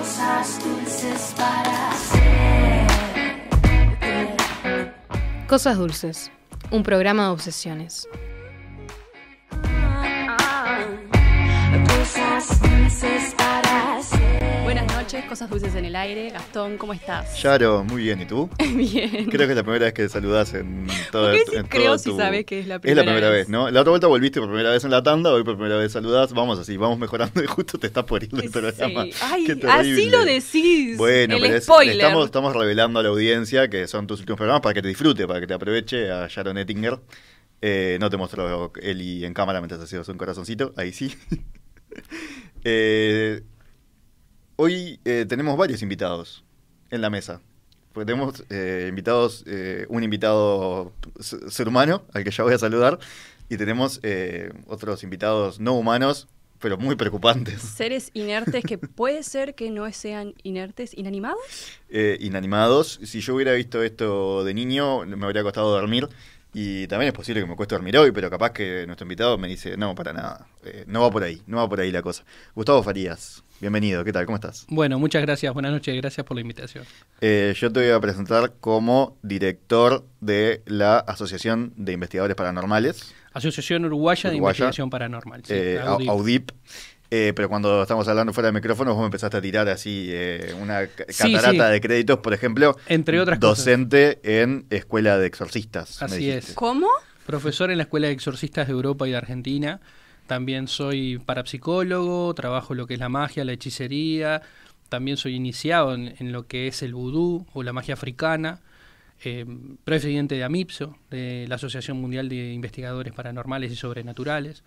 cosas dulces para hacer. Cosas Dulces, un programa de obsesiones. Ah, ah, ah cosas dulces en el aire. Gastón, ¿cómo estás? Sharon muy bien. ¿Y tú? bien. Creo que es la primera vez que saludas en todo el todo Creo si sabes que es la primera vez. Es la primera vez. ¿no? La otra vuelta volviste por primera vez en la tanda, hoy por primera vez saludas Vamos así, vamos mejorando y justo te estás poniendo el programa. programa. Ay, así lo decís. Bueno, el spoiler. estamos, estamos revelando a la audiencia que son tus últimos programas para que te disfrute, para que te aproveche a Sharon Ettinger. Eh, no te mostró Eli en cámara mientras hacías un corazoncito, ahí sí. eh, Hoy eh, tenemos varios invitados en la mesa. Porque tenemos eh, invitados, eh, un invitado ser humano, al que ya voy a saludar, y tenemos otros invitados no humanos, pero muy preocupantes. Seres inertes que puede ser que no sean inertes, inanimados. inanimados. Si yo hubiera visto esto de niño, me habría costado dormir. Y también es posible que me cueste dormir hoy, pero capaz que nuestro invitado me dice, no, para nada, no va por ahí, no va por ahí la cosa. Gustavo Farías, Bienvenido, ¿qué tal? ¿Cómo estás? Bueno, muchas gracias, buenas noches, gracias por la invitación. Eh, yo te voy a presentar como director de la Asociación de Investigadores Paranormales. Asociación Uruguaya, de Investigación Paranormal. Sí, eh, Audip. Eh, pero cuando estamos hablando fuera de micrófono, vos me empezaste a tirar así una catarata de créditos, por ejemplo. Entre otras docente en Escuela de Exorcistas. Así es. ¿Cómo? Profesor en la Escuela de Exorcistas de Europa y de Argentina. También soy parapsicólogo, trabajo lo que es la magia, la hechicería, también soy iniciado en, lo que es el vudú o la magia africana, eh, presidente de AMIPSO, de la Asociación Mundial de Investigadores Paranormales y Sobrenaturales.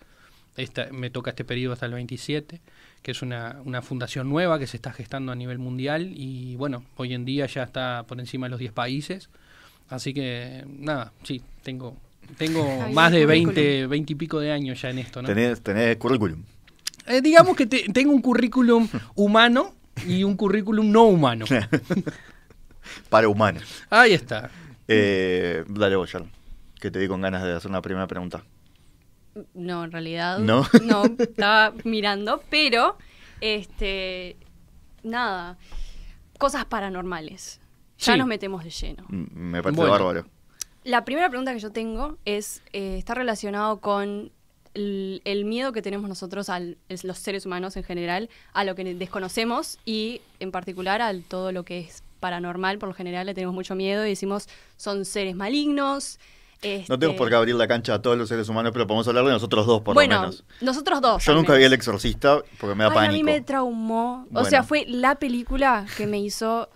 me toca este periodo hasta el 27, que es una, una, fundación nueva que se está gestando a nivel mundial y bueno, hoy en día ya está por encima de los 10 países. Así que nada, sí, tengo tengo más de 20, 20 y pico de años ya en esto, ¿no? Tenés, tenés currículum. Eh, digamos que tengo un currículum humano y un currículum no humano. Para humanos Ahí está. Eh, dale, Boyal, que te di con ganas de hacer una primera pregunta. No, en realidad. No. No, estaba mirando, pero. Este. Nada. Cosas paranormales. Ya nos metemos de lleno. Mm, me parece bárbaro. La primera pregunta que yo tengo es, eh, está relacionado con el, miedo que tenemos nosotros, a los seres humanos en general, a lo que desconocemos y en particular a todo lo que es paranormal, por lo general le tenemos mucho miedo y decimos son seres malignos. No tenemos este por qué abrir la cancha a todos los seres humanos, pero podemos hablar de nosotros dos, por lo menos. Nosotros dos. Yo nunca vi El Exorcista porque me da pánico. A mí me traumó. O sea, fue la película que me hizo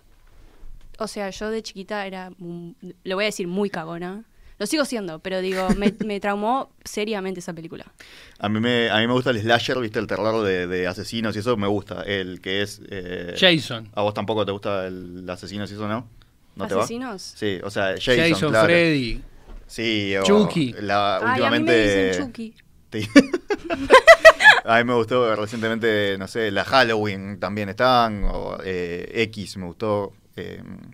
o sea, yo de chiquita era, lo voy a decir, muy cagona. Lo sigo siendo, pero digo, me, me, traumó seriamente esa película. A mí me, a mí me gusta el slasher, viste, el terror de, asesinos y eso me gusta. El que es. Eh, Jason. ¿A vos tampoco te gusta el asesino y eso, no? ¿No ¿Asesinos? Sí, o sea, Jason. Jason, Freddy. Sí, o. Chucky. La, últimamente, a mí me Chucky. a mí me gustó recientemente, no sé, la Halloween también están, o eh, X me gustó. Em,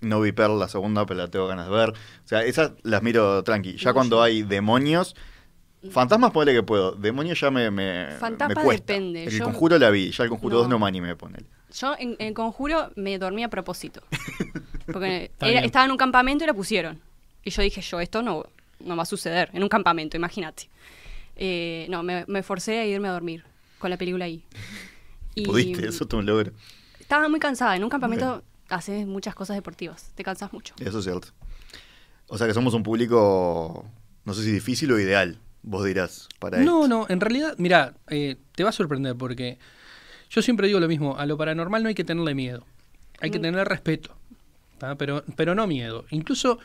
no vi Pearl, la segunda, pero la tengo ganas de ver. O sea, esas las miro tranqui. Ya cuando hay demonios. Fantasmas ponele que puedo. Demonios ya me. me depende. El conjuro la vi. Ya el conjuro no. 2 no me animé, poner Yo en, conjuro me dormí a propósito. Porque estaba en un campamento y la pusieron. Y yo dije, yo, esto no, va a suceder. En un campamento, imagínate. Eh, no, me, forcé a irme a dormir con la película ahí. ¿Pudiste? Eso es un logro. Estaba muy cansada. En un campamento haces muchas cosas deportivas, te cansas mucho. Eso es cierto. O sea que somos un público, no sé si difícil o ideal, vos dirás, para No, no, en realidad, mira, eh, te va a sorprender porque yo siempre digo lo mismo, a lo paranormal no hay que tenerle miedo, hay que mm. tenerle respeto. Pero, pero no miedo. Incluso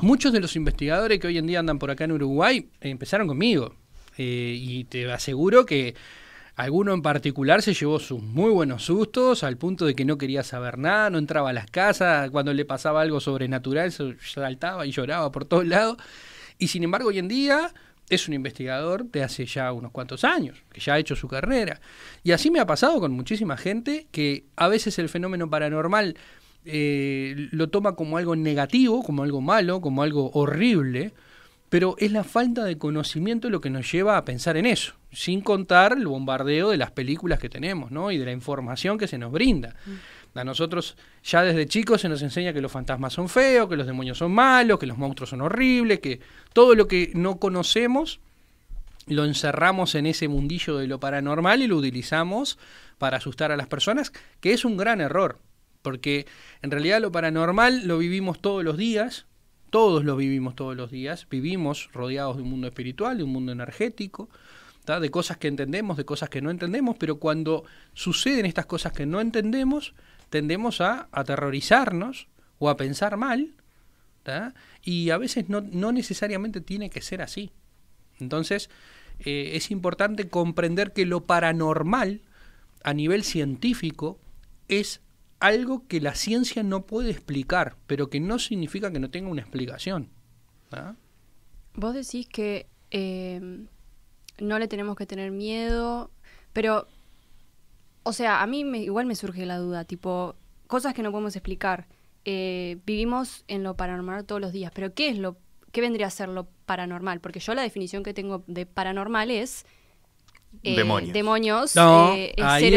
muchos de los investigadores que hoy en día andan por acá en Uruguay eh, empezaron conmigo. Eh, y te aseguro que Alguno en particular se llevó sus muy buenos sustos al punto de que no quería saber nada, no entraba a las casas, cuando le pasaba algo sobrenatural saltaba y lloraba por todos lados. Y sin embargo hoy en día es un investigador de hace ya unos cuantos años, que ya ha hecho su carrera. Y así me ha pasado con muchísima gente que a veces el fenómeno paranormal eh, lo toma como algo negativo, como algo malo, como algo horrible pero es la falta de conocimiento lo que nos lleva a pensar en eso, sin contar el bombardeo de las películas que tenemos ¿no? y de la información que se nos brinda. Mm. A nosotros ya desde chicos se nos enseña que los fantasmas son feos, que los demonios son malos, que los monstruos son horribles, que todo lo que no conocemos lo encerramos en ese mundillo de lo paranormal y lo utilizamos para asustar a las personas, que es un gran error, porque en realidad lo paranormal lo vivimos todos los días, todos lo vivimos todos los días, vivimos rodeados de un mundo espiritual, de un mundo energético, de cosas que entendemos, de cosas que no entendemos, pero cuando suceden estas cosas que no entendemos, tendemos a aterrorizarnos o a pensar mal, y a veces no, no, necesariamente tiene que ser así. Entonces, eh, es importante comprender que lo paranormal a nivel científico es algo que la ciencia no puede explicar, pero que no significa que no tenga una explicación. ¿ah? Vos decís que em, no le tenemos que tener miedo, pero, o sea, a mí igual me surge la duda, tipo, cosas que no podemos explicar. Eh, vivimos en lo paranormal todos los días, pero ¿qué es lo, qué vendría a ser lo paranormal? Porque yo la definición que tengo de paranormal es eh, demonios. Eh, ahí,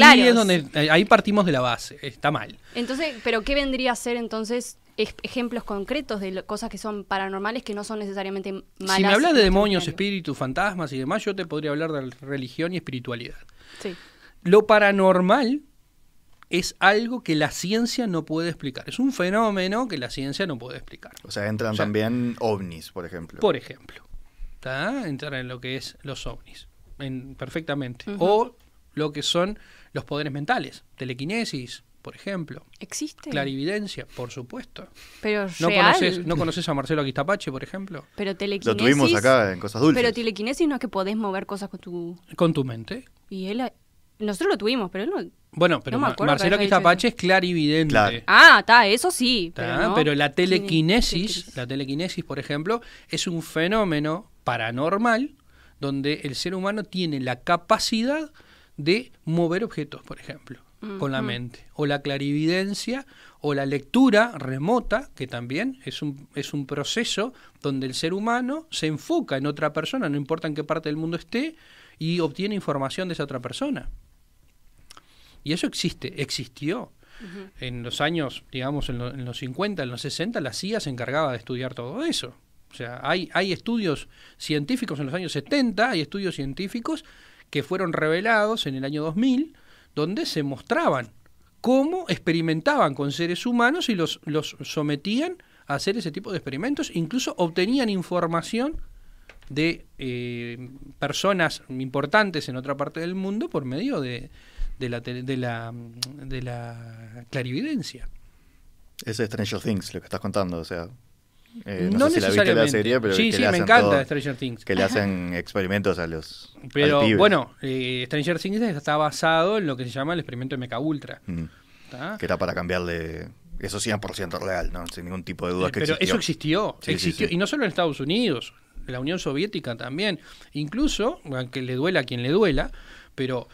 es, donde eh, ahí partimos de la base, está mal. Entonces, pero ¿qué vendría a ser entonces ejemplos concretos de cosas que son paranormales que no son necesariamente malas? Si me hablas de este demonios, espíritus, fantasmas y demás, yo te podría hablar de religión y espiritualidad. Sí. Lo paranormal es algo que la ciencia no puede explicar. Es un fenómeno que la ciencia no puede explicar. O sea, entran también ovnis, por ejemplo. Por ejemplo. Entran en lo que es los ovnis en, perfectamente. O lo que son los poderes mentales, telequinesis, por ejemplo. ¿Existe? Clarividencia, por supuesto. Pero ¿No real? conoces ¿No conoces a Marcelo Aquistapache, por ejemplo? Pero telequinesis... Lo tuvimos acá en Cosas Dulces. Pero telequinesis no es que podés mover cosas con tu... Con tu mente. Y él... Nosotros lo tuvimos, pero él no... Bueno, pero Marcelo Aquistapache es clarividente. Ah, está, eso sí. pero, pero, la telequinesis, la telequinesis, por ejemplo, es un fenómeno paranormal donde el ser humano tiene la capacidad de mover objetos, por ejemplo, con la mente, o la clarividencia, o la lectura remota, que también es un, es un proceso donde el ser humano se enfoca en otra persona, no importa en qué parte del mundo esté, y obtiene información de esa otra persona. Y eso existe, existió. En los años, digamos, en, en, los 50, en los 60, la CIA se encargaba de estudiar todo eso. O sea, hay, estudios científicos en los años 70, hay estudios científicos que fueron revelados en el año 2000, donde se mostraban cómo experimentaban con seres humanos y los, los sometían a hacer ese tipo de experimentos, incluso obtenían información de eh, personas importantes en otra parte del mundo por medio de, de, la, de, la, de la clarividencia. Es Stranger Things lo que estás contando, o sea, eh, no, necesariamente. pero. Sí, sí, me encanta Stranger Things. Que le hacen experimentos a los. Pero bueno, eh, Stranger Things está basado en lo que se llama el experimento de Mecha Ultra. Mm. Que era para cambiarle. Eso 100% real, ¿no? Sin ningún tipo de duda eh, que pero Eso existió. existió. Y no solo en Estados Unidos, la Unión Soviética también. Incluso, aunque le duela a quien le duela, pero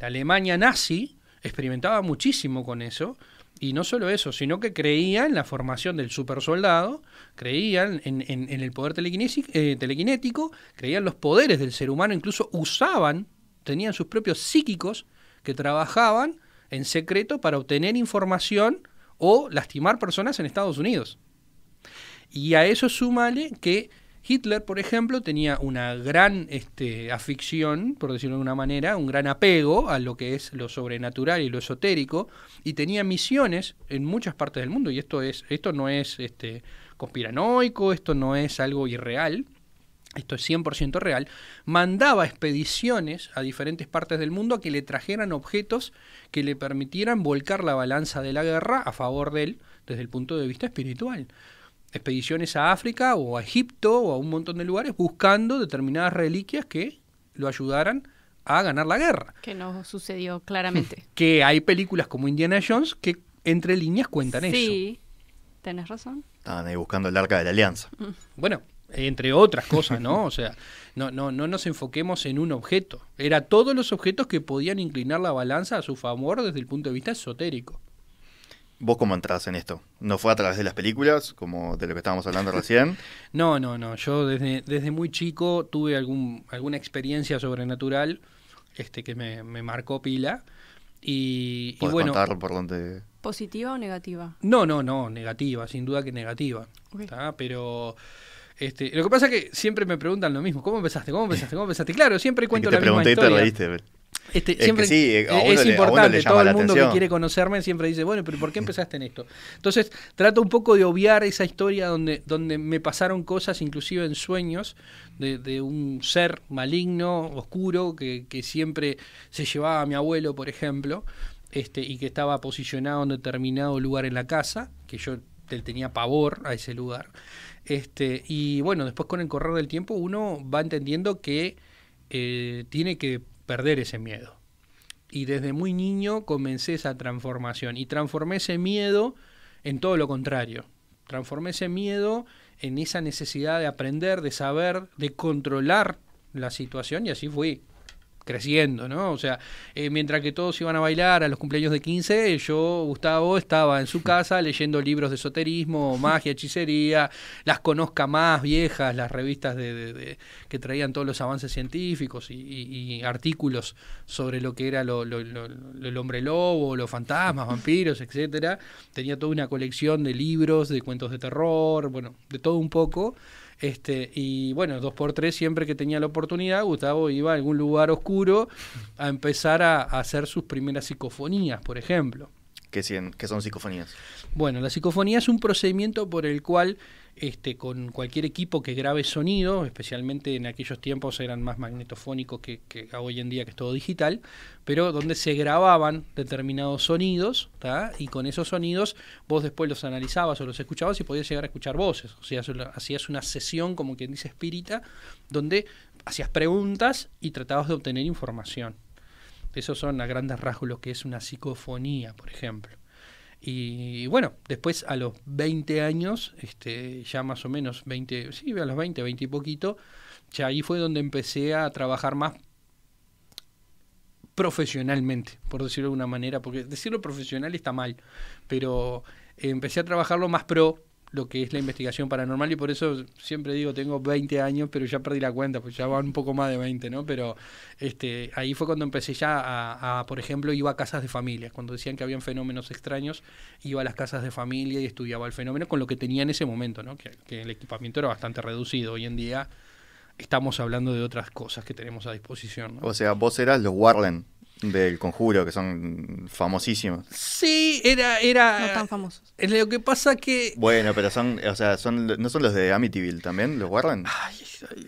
la Alemania nazi experimentaba muchísimo con eso y no solo eso, sino que creían en la formación del supersoldado, creían en, el poder eh, telequinético, creían los poderes del ser humano, incluso usaban, tenían sus propios psíquicos que trabajaban en secreto para obtener información o lastimar personas en Estados Unidos. Y a eso súmale que Hitler, por ejemplo, tenía una gran este, afición, por decirlo de una manera, un gran apego a lo que es lo sobrenatural y lo esotérico, y tenía misiones en muchas partes del mundo, y esto, es, esto no es este, conspiranoico, esto no es algo irreal, esto es 100% real, mandaba expediciones a diferentes partes del mundo a que le trajeran objetos que le permitieran volcar la balanza de la guerra a favor de él desde el punto de vista espiritual expediciones a África o a Egipto o a un montón de lugares buscando determinadas reliquias que lo ayudaran a ganar la guerra. Que no sucedió claramente. Que hay películas como Indiana Jones que entre líneas cuentan eso. Sí, tenés razón. Estaban ahí buscando el arca de la alianza. Mm. Bueno, entre otras cosas, ¿no? O sea, no, no, no nos enfoquemos en un objeto. Era todos los objetos que podían inclinar la balanza a su favor desde el punto de vista esotérico. ¿Vos cómo entrás en esto? ¿No fue a través de las películas, como de lo que estábamos hablando recién? no, no, no. Yo desde, desde muy chico tuve algún, alguna experiencia sobrenatural este, que me, marcó pila. Y, bueno, por dónde? ¿Positiva o negativa? No, no, no, negativa, sin duda que negativa. Pero este, lo que pasa es que siempre me preguntan lo mismo, ¿cómo empezaste? ¿Cómo empezaste? ¿Cómo empezaste? Claro, siempre cuento la misma historia. Y te reíste, este, es siempre es importante, todo el mundo que quiere conocerme siempre dice, bueno, pero ¿por qué empezaste en esto? Entonces, trato un poco de obviar esa historia donde, donde me pasaron cosas, inclusive en sueños, de, un ser maligno, oscuro, que, siempre se llevaba a mi abuelo, por ejemplo, este, y que estaba posicionado en determinado lugar en la casa, que yo tenía pavor a ese lugar. Este, y bueno, después con el correr del tiempo uno va entendiendo que eh, tiene que perder ese miedo. Y desde muy niño comencé esa transformación y transformé ese miedo en todo lo contrario. Transformé ese miedo en esa necesidad de aprender, de saber, de controlar la situación y así fui creciendo, ¿no? O sea, eh, mientras que todos iban a bailar a los cumpleaños de 15, yo, Gustavo, estaba en su casa leyendo libros de esoterismo, magia, hechicería, las conozca más viejas, las revistas de, que traían todos los avances científicos y, artículos sobre lo que era el hombre lobo, los fantasmas, vampiros, etcétera. Tenía toda una colección de libros, de cuentos de terror, bueno, de todo un poco. Este, y bueno, dos por tres, siempre que tenía la oportunidad, Gustavo iba a algún lugar oscuro a empezar a, a hacer sus primeras psicofonías, por ejemplo que, son psicofonías? Bueno, la psicofonía es un procedimiento por el cual este, con cualquier equipo que grabe sonido, especialmente en aquellos tiempos eran más magnetofónicos que, hoy en día que es todo digital, pero donde se grababan determinados sonidos, y con esos sonidos vos después los analizabas o los escuchabas y podías llegar a escuchar voces, o sea, hacías una sesión, como quien dice espírita, donde hacías preguntas y tratabas de obtener información. Esos son a grandes rasgos lo que es una psicofonía, por ejemplo. Y, bueno, después a los 20 años, este, ya más o menos 20, sí, a los 20, 20 y poquito, ya ahí fue donde empecé a trabajar más profesionalmente, por decirlo de una manera, porque decirlo profesional está mal, pero empecé a trabajarlo más pro, lo que es la investigación paranormal y por eso siempre digo tengo 20 años, pero ya perdí la cuenta, pues ya van un poco más de 20, ¿no? Pero este ahí fue cuando empecé ya a, por ejemplo, iba a casas de familias, cuando decían que habían fenómenos extraños, iba a las casas de familia y estudiaba el fenómeno con lo que tenía en ese momento, ¿no? Que, el equipamiento era bastante reducido. Hoy en día estamos hablando de otras cosas que tenemos a disposición. O sea, vos eras los Warren del conjuro, que son famosísimos. Sí, era, era. No tan famosos. Lo que pasa que. Bueno, pero son, o sea, son, ¿no son los de Amityville también? ¿Los Warren Ay,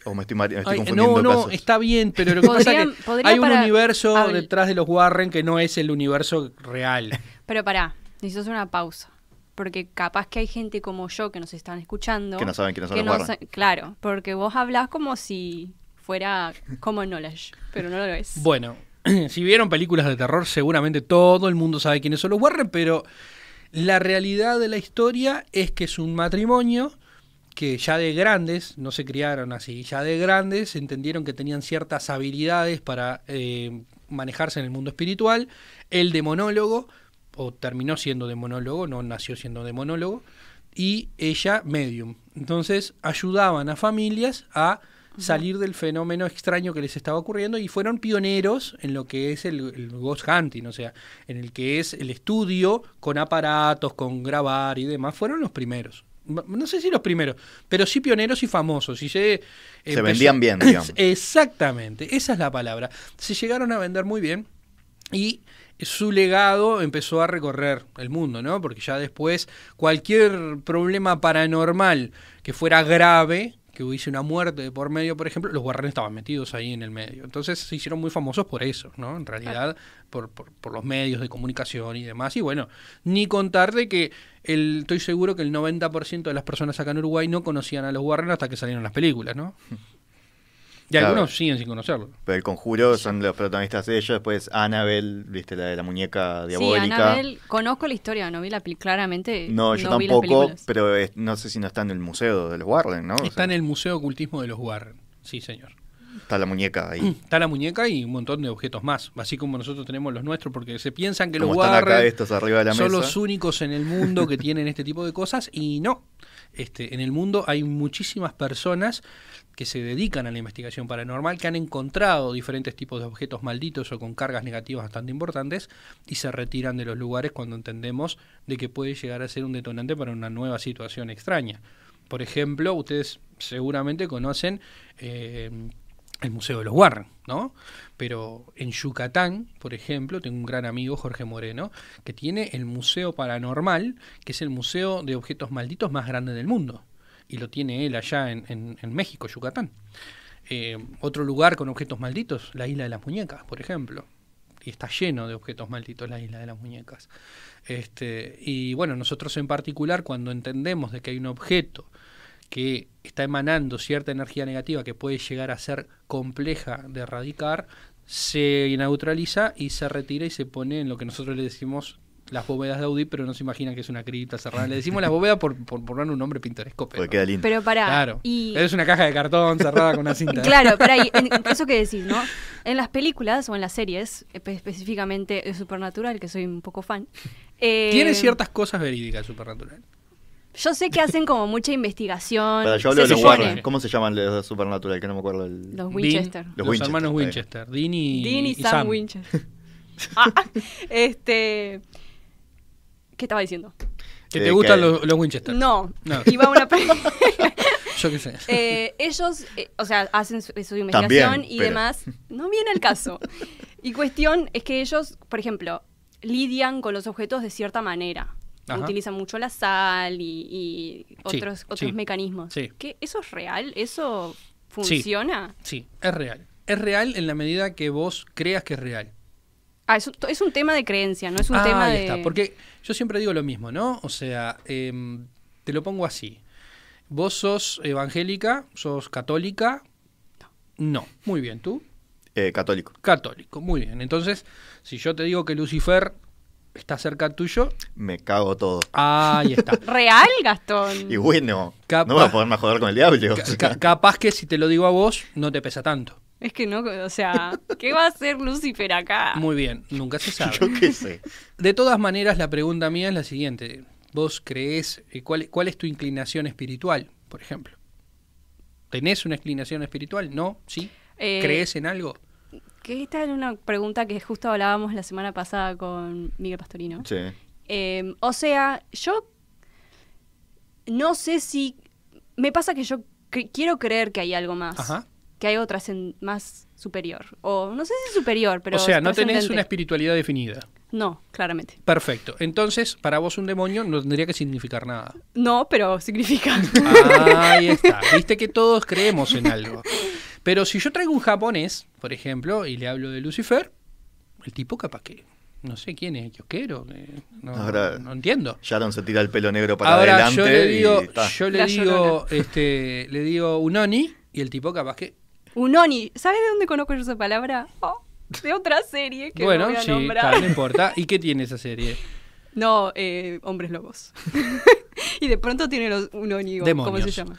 o me estoy, estoy confundiendo. No, no, está bien, pero lo que pasa es que hay un universo detrás de los Warren que no es el universo real. Pero pará, necesitas una pausa. Porque capaz que hay gente como yo que nos están escuchando. Que no saben quiénes son los Warren. claro, porque vos hablas como si fuera como knowledge, pero no lo es. Bueno, si vieron películas de terror, seguramente todo el mundo sabe quiénes son los Warren, pero la realidad de la historia es que es un matrimonio que ya de grandes, no se criaron así, ya de grandes entendieron que tenían ciertas habilidades para eh, manejarse en el mundo espiritual. El demonólogo, o terminó siendo demonólogo, no nació siendo demonólogo, y ella medium. Entonces ayudaban a familias a salir del fenómeno extraño que les estaba ocurriendo y fueron pioneros en lo que es el, ghost hunting, o sea, en el que es el estudio con aparatos, con grabar y demás, fueron los primeros. No sé si los primeros, pero sí pioneros y famosos. Y se, eh, se vendían bien, digamos. Exactamente, esa es la palabra. Se llegaron a vender muy bien y su legado empezó a recorrer el mundo, ¿no? Porque ya después cualquier problema paranormal que fuera grave que hubiese una muerte por medio, por ejemplo, los guardianes estaban metidos ahí en el medio. Entonces se hicieron muy famosos por eso, ¿no? En realidad, por, por, los medios de comunicación y demás. Y bueno, ni contar de que el, estoy seguro que el 90% de las personas acá en Uruguay no conocían a los Warren hasta que salieron las películas, ¿no? Hmm. Y algunos siguen sin conocerlo. Pero el conjuro son los protagonistas de ellos. Después Annabel, viste la de la muñeca diabólica. Sí, Annabelle. conozco la historia, no vi la claramente. No, yo tampoco, pero no sé si no está en el museo de los Warren, ¿no? Está en el museo ocultismo de los Warren, sí, señor. Está la muñeca ahí. Mm, está la muñeca y un montón de objetos más, así como nosotros tenemos los nuestros, porque se piensan que los Warren son los únicos en el mundo que tienen este tipo de cosas y no, este, en el mundo hay muchísimas personas que se dedican a la investigación paranormal, que han encontrado diferentes tipos de objetos malditos o con cargas negativas bastante importantes y se retiran de los lugares cuando entendemos de que puede llegar a ser un detonante para una nueva situación extraña. Por ejemplo, ustedes seguramente conocen eh, el Museo de los Warren, ¿no? Pero en Yucatán, por ejemplo, tengo un gran amigo, Jorge Moreno, que tiene el Museo Paranormal, que es el museo de objetos malditos más grande del mundo. Y lo tiene él allá en, México, Yucatán. Eh, otro lugar con objetos malditos, la Isla de las Muñecas, por ejemplo. Y está lleno de objetos malditos la Isla de las Muñecas. Este, y bueno, nosotros en particular, cuando entendemos de que hay un objeto que está emanando cierta energía negativa que puede llegar a ser compleja de erradicar, se neutraliza y se retira y se pone en lo que nosotros le decimos las bóvedas de Audi, pero no se imaginan que es una cripta cerrada. Le decimos las bóvedas por, por, un nombre pintoresco. Pero, queda lindo. pero para. Es una caja de cartón cerrada con una cinta. Claro, pero eso que decís, ¿no? En las películas o en las series, específicamente Supernatural, que soy un poco fan. Tiene eh, ciertas cosas verídicas Supernatural. Yo sé que hacen como mucha investigación. yo hablo de los ¿Cómo se llaman los de Supernatural? Que no me acuerdo. El... Los Winchester. los, hermanos Winchester. Dean y, Sam, Winchester. Ah, ah, este. ¿Qué estaba diciendo? Que te eh, gustan los, Winchester. No, Y Iba a una Yo qué sé. Eh, ellos, eh, o sea, hacen su, investigación y demás. No viene el caso. Y cuestión es que ellos, por ejemplo, lidian con los objetos de cierta manera. Utiliza mucho la sal y, otros, otros mecanismos. ¿Eso es real? ¿Eso funciona? Sí, es real. Es real en la medida que vos creas que es real. Ah, es un, tema de creencia, no es un ah, tema ahí de... Está. Porque yo siempre digo lo mismo, ¿no? O sea, em, te lo pongo así. ¿Vos sos evangélica? ¿Sos católica? No. no. Muy bien, ¿tú? Eh, católico. Católico, muy bien. Entonces, si yo te digo que Lucifer está cerca tuyo. Me cago todo. Ah, ahí está. Real, Gastón. Y bueno, no voy a poderme joder con el diablo. capaz que si te lo digo a vos, no te pesa tanto. Es que no, o sea, ¿qué va a hacer Lucifer acá? Muy bien, nunca se sabe. Yo qué sé. De todas maneras, la pregunta mía es la siguiente. ¿Vos creés, eh, cuál, es tu inclinación espiritual, por ejemplo? ¿Tenés una inclinación espiritual? ¿No? ¿Sí? Eh, ¿Crees en algo? que esta una pregunta que justo hablábamos la semana pasada con Miguel Pastorino. Sí. Eh, o sea, yo no sé si... Me pasa que yo quiero creer que hay algo más. Ajá. Que hay otras en más superior. O no sé si superior, pero... O sea, no tenés una espiritualidad definida. No, claramente. Perfecto. Entonces, para vos un demonio no tendría que significar nada. No, pero significa. Ahí está. Viste que todos creemos en algo. Pero si yo traigo un japonés, por ejemplo, y le hablo de Lucifer, el tipo capaz que no sé quién es yo quiero eh, no, no, entiendo. Sharon se tira el pelo negro para Ahora, adelante. Yo le digo, yo le digo, este, le digo un oni y el tipo capaz que. Un oni. ¿Sabes de dónde conozco yo esa palabra? Oh, de otra serie que bueno, no voy sí, no importa. ¿Y qué tiene esa serie? No, eh, hombres lobos. y de pronto tiene los, un oni, ¿cómo se llama?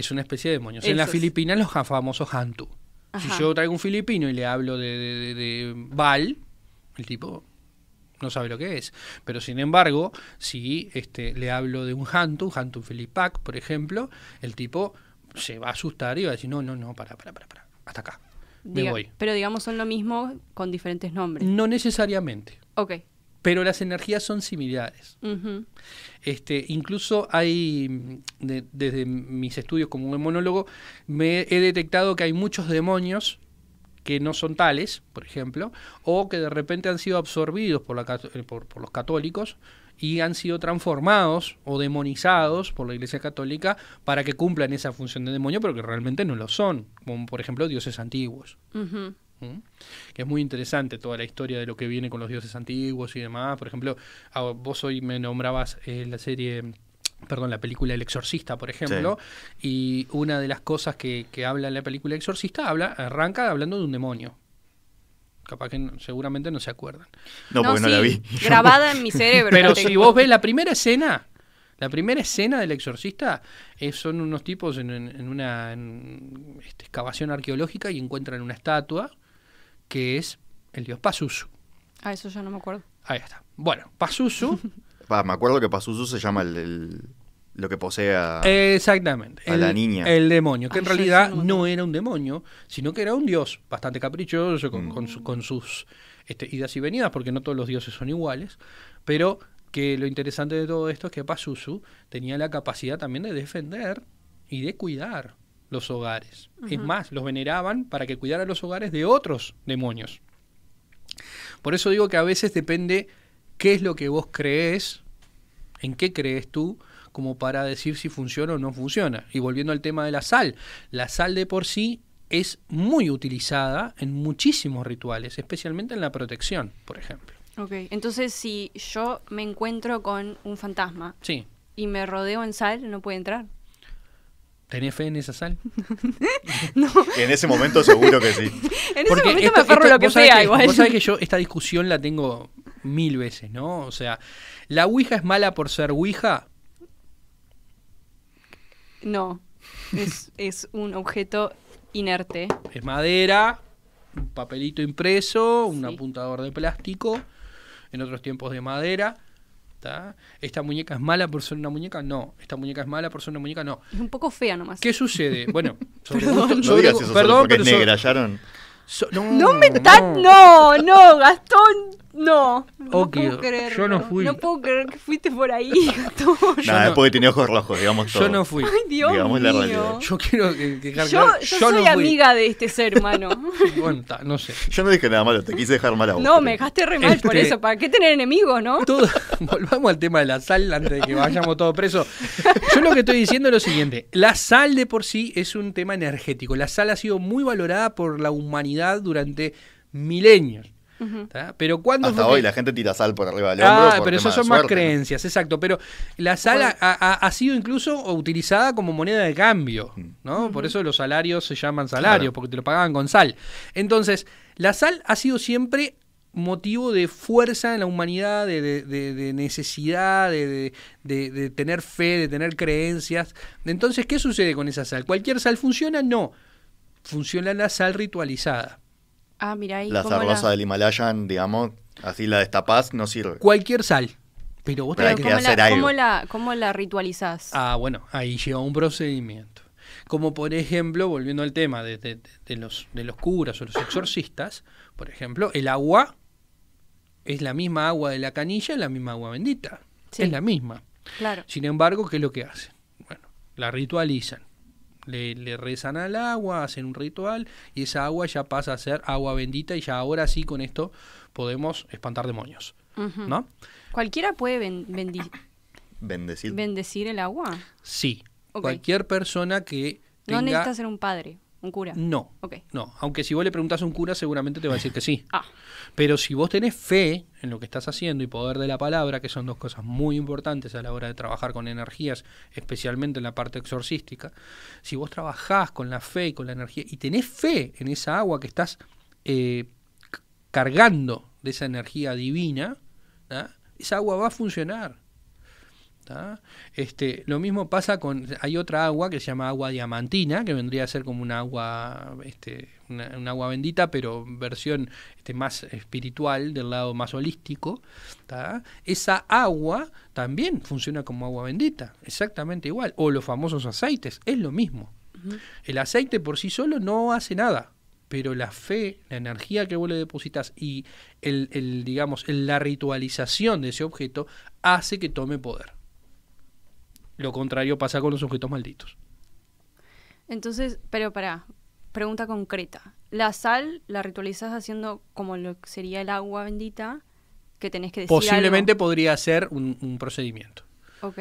es una especie de demonios. En las Filipinas los famosos hantu. Si yo traigo un filipino y le hablo de, de, Val, el tipo no sabe lo que es. Pero sin embargo, si este, le hablo de un Hantu, Hantu Filipac, por ejemplo, el tipo se va a asustar y va a decir, no, no, no, para, para, para, hasta acá. me voy. Pero digamos son lo mismo con diferentes nombres. No necesariamente. Ok pero las energías son similares. este, incluso hay, mm, desde mis estudios como un monólogo, me he detectado que hay muchos demonios que no son tales, por ejemplo, o que de repente han sido absorbidos eh, por, los católicos y han sido transformados o demonizados por la Iglesia Católica para que cumplan esa función de demonio, pero que realmente no lo son, como por ejemplo dioses antiguos. ¿Mm? que es muy interesante toda la historia de lo que viene con los dioses antiguos y demás. Por ejemplo, vos hoy me nombrabas eh, la serie perdón, la película El Exorcista, por ejemplo, y una de las cosas que, que habla la película El Exorcista habla, arranca hablando de un demonio. Capaz que seguramente no se acuerdan. No, porque no, la vi. Grabada en mi cerebro. Pero si vos ves la primera escena, la primera escena del exorcista eh, son unos tipos en, una este, excavación arqueológica y encuentran una estatua que es el dios Pazuzu. Ah, eso ya no me acuerdo. Ahí está. Bueno, Pazuzu. me acuerdo que Pazuzu se llama el, lo que posea. a, Exactamente, el, la niña. El demonio, que en ah, realidad no, era un demonio, sino que era un dios bastante caprichoso, con, mm. sus este, idas y venidas, porque no todos los dioses son iguales, pero que lo interesante de todo esto es que Pazuzu tenía la capacidad también de defender y de cuidar los hogares. Es más, los veneraban para que cuidaran los hogares de otros demonios. Por eso digo que a veces depende qué es lo que vos crees, en qué crees tú, como para decir si funciona o no funciona. Y volviendo al tema de la sal, la sal de por sí es muy utilizada en muchísimos rituales, especialmente en la protección, por ejemplo. Ok, entonces si yo me encuentro con un fantasma y me rodeo en sal, no puede entrar. ¿Tenés fe en esa sal? En ese momento seguro que sí. en ese momento me aferro lo que sea igual. Vos sabés que yo esta discusión la tengo mil veces, ¿no? O sea, ¿la Ouija es mala por ser Ouija? No. Es, un objeto inerte. Es madera, un papelito impreso, un apuntador de plástico, en otros tiempos de madera. ¿Esta muñeca es mala por ser una muñeca? No. ¿Esta muñeca es mala por ser una muñeca? No. Es un poco fea nomás. ¿Qué sucede? Bueno, sobre perdón. no digas perdón, porque es no, me no, no, Gastón. No, no puedo creer. Yo no fui. No puedo creer que fuiste por ahí. Nada, no, es porque tenía ojos rojos, digamos todo. Yo no fui. Ay, Dios digamos la realidad. Yo quiero que, que Yo, soy amiga de este ser humano. bueno, no sé. Yo no dije nada malo, te quise dejar mal a vos. No, me dejaste re mal por este, eso. ¿Para qué tener enemigos, no? Volvamos al tema de la sal antes de que vayamos todos presos. Yo lo que estoy diciendo es lo siguiente. La sal de por sí es un tema energético. La sal ha sido muy valorada por la humanidad durante milenios. Pero cuando Hasta hoy la gente tira sal por arriba del ah, hombro. Ah, pero eso son más creencias, exacto. Pero la sal ha, sido incluso utilizada como moneda de cambio, ¿no? Por eso los salarios se llaman salarios, porque te lo pagaban con sal. Entonces, la sal ha sido siempre motivo de fuerza en la humanidad, de, de necesidad, de, tener fe, de tener creencias. Entonces, ¿qué sucede con esa sal? ¿Cualquier sal funciona? No. Funciona la sal ritualizada. Ah, mira ahí. La zarrosa del Himalaya, digamos, así la destapás, no sirve. Cualquier sal. Pero vos tenés que algo. ¿cómo la, ritualizás? Ah, bueno, ahí lleva un procedimiento. Como por ejemplo, volviendo al tema de, los, de los curas o los exorcistas, por ejemplo, el agua es la misma agua de la canilla, la misma agua bendita. Es la misma. Claro. Sin embargo, ¿qué es lo que hacen? Bueno, la ritualizan. Le, rezan al agua, hacen un ritual y esa agua ya pasa a ser agua bendita y ya ahora sí con esto podemos espantar demonios. ¿No? ¿Cualquiera puede bendecir. bendecir el agua? Sí. Cualquier persona que... No necesita ser un padre un cura. No. No, aunque si vos le preguntas a un cura seguramente te va a decir que sí. Ah. Pero si vos tenés fe en lo que estás haciendo y poder de la palabra, que son dos cosas muy importantes a la hora de trabajar con energías, especialmente en la parte exorcística, si vos trabajás con la fe y con la energía y tenés fe en esa agua que estás eh, cargando de esa energía divina, ¿ah? esa agua va a funcionar. Este, lo mismo pasa con, hay otra agua que se llama agua diamantina, que vendría a ser como un agua, este, una, agua bendita, pero versión este, más espiritual, del lado más holístico. Esa agua también funciona como agua bendita, exactamente igual. O los famosos aceites, es lo mismo. El aceite por sí solo no hace nada, pero la fe, la energía que vos le depositas y el, el digamos, la ritualización de ese objeto hace que tome poder. Lo contrario pasa con los objetos malditos. Entonces, pero para, pregunta concreta. La sal la ritualizas haciendo como lo que sería el agua bendita, que tenés que decir. Posiblemente podría ser un, procedimiento. Ok.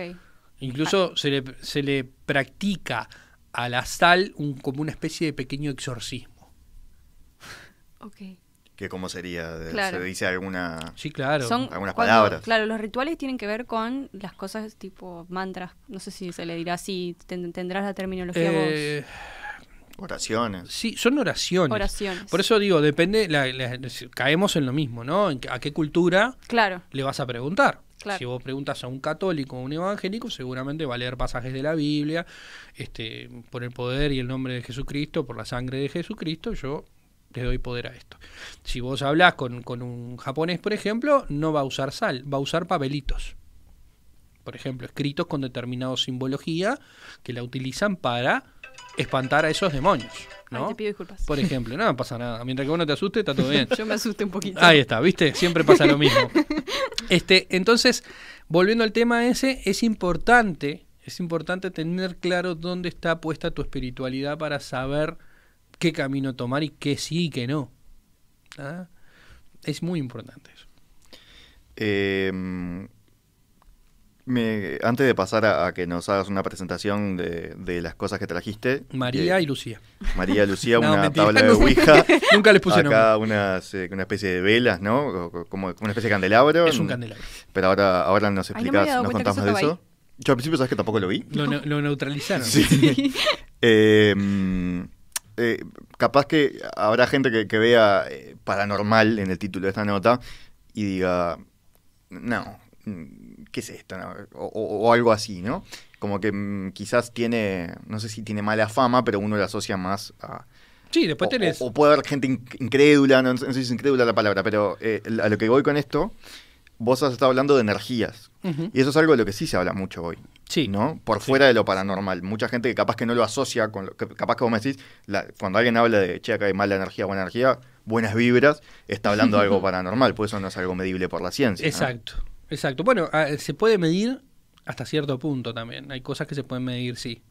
Incluso ah. se, le, se, le, practica a la sal un, como una especie de pequeño exorcismo. Ok que cómo sería, se dice alguna, sí, claro. Son, algunas palabras. Claro, los rituales tienen que ver con las cosas tipo mantras, no sé si se le dirá así, tendrás la terminología vos. Eh, oraciones. Sí, son oraciones. oraciones. Por eso digo, depende, caemos en lo mismo, ¿no? ¿A qué cultura le vas a preguntar? Claro. Si vos preguntas a un católico o un evangélico, seguramente va a leer pasajes de la Biblia, este, por el poder y el nombre de Jesucristo, por la sangre de Jesucristo, yo le doy poder a esto. Si vos hablas con, un japonés, por ejemplo, no va a usar sal, va a usar papelitos. Por ejemplo, escritos con determinada simbología que la utilizan para espantar a esos demonios. te pido disculpas. Por ejemplo, no pasa nada. Mientras que vos no te asuste, está todo bien. Yo me asuste un poquito. Ahí está, ¿viste? Siempre pasa lo mismo. Este, entonces, volviendo al tema ese, es importante, es importante tener claro dónde está puesta tu espiritualidad para saber qué camino tomar y qué sí y qué no. ¿Ah? Es muy importante eso. Em, antes de pasar a, que nos hagas una presentación de, las cosas que trajiste. María eh, y Lucía. María y Lucía, una tabla de Ouija. Nunca les puse Acá nombre. Eh, una especie de velas, ¿no? Como, una especie de candelabro. Es un candelabro. Pero ahora, ahora nos explicas nos contás más de eso. Yo al principio sabes que tampoco lo vi. Lo, neutralizaron. Em, eh, capaz que habrá gente que, vea eh, paranormal en el título de esta nota y diga, no, mm, ¿qué es esto? O, algo así, ¿no? Como que mm, quizás tiene, no sé si tiene mala fama, pero uno la asocia más a... Sí, después tenés... O, puede haber gente incrédula, no, sé si es incrédula la palabra, pero eh, a lo que voy con esto, vos has estado hablando de energías, y eso es algo de lo que sí se habla mucho hoy. Sí. ¿No? Por fuera de lo paranormal. Mucha gente que capaz que no lo asocia con lo que capaz que vos me decís, cuando alguien habla de che, acá hay mala energía, buena energía, buenas vibras, está hablando de algo paranormal, por pues eso no es algo medible por la ciencia. Exacto, exacto. Bueno, ah, se puede medir hasta cierto punto también. Hay cosas que se pueden medir, sí.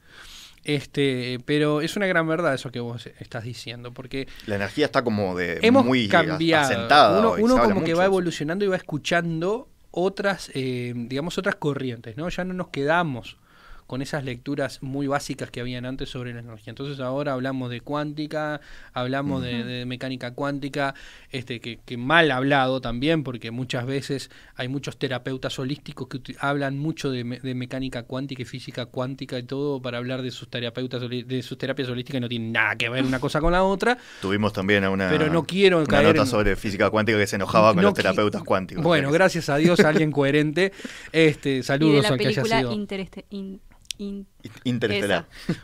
Este, pero es una gran verdad eso que vos estás diciendo, porque la energía está como de muy cambiado. uno como que va evolucionando y va escuchando otras, eh, digamos, otras corrientes, ¿no? Ya no nos quedamos con esas lecturas muy básicas que habían antes sobre la energía. Entonces ahora hablamos de cuántica, hablamos de, mecánica cuántica, este, que, mal hablado también, porque muchas veces hay muchos terapeutas holísticos que hablan mucho de, mecánica cuántica y física cuántica y todo para hablar de sus terapeutas de sus terapias holísticas y no tienen nada que ver una cosa con la otra. Tuvimos también a una, pero no quiero nota sobre física cuántica que se enojaba con los terapeutas cuánticos. Bueno, gracias a Dios, alguien coherente. Este, saludos y de In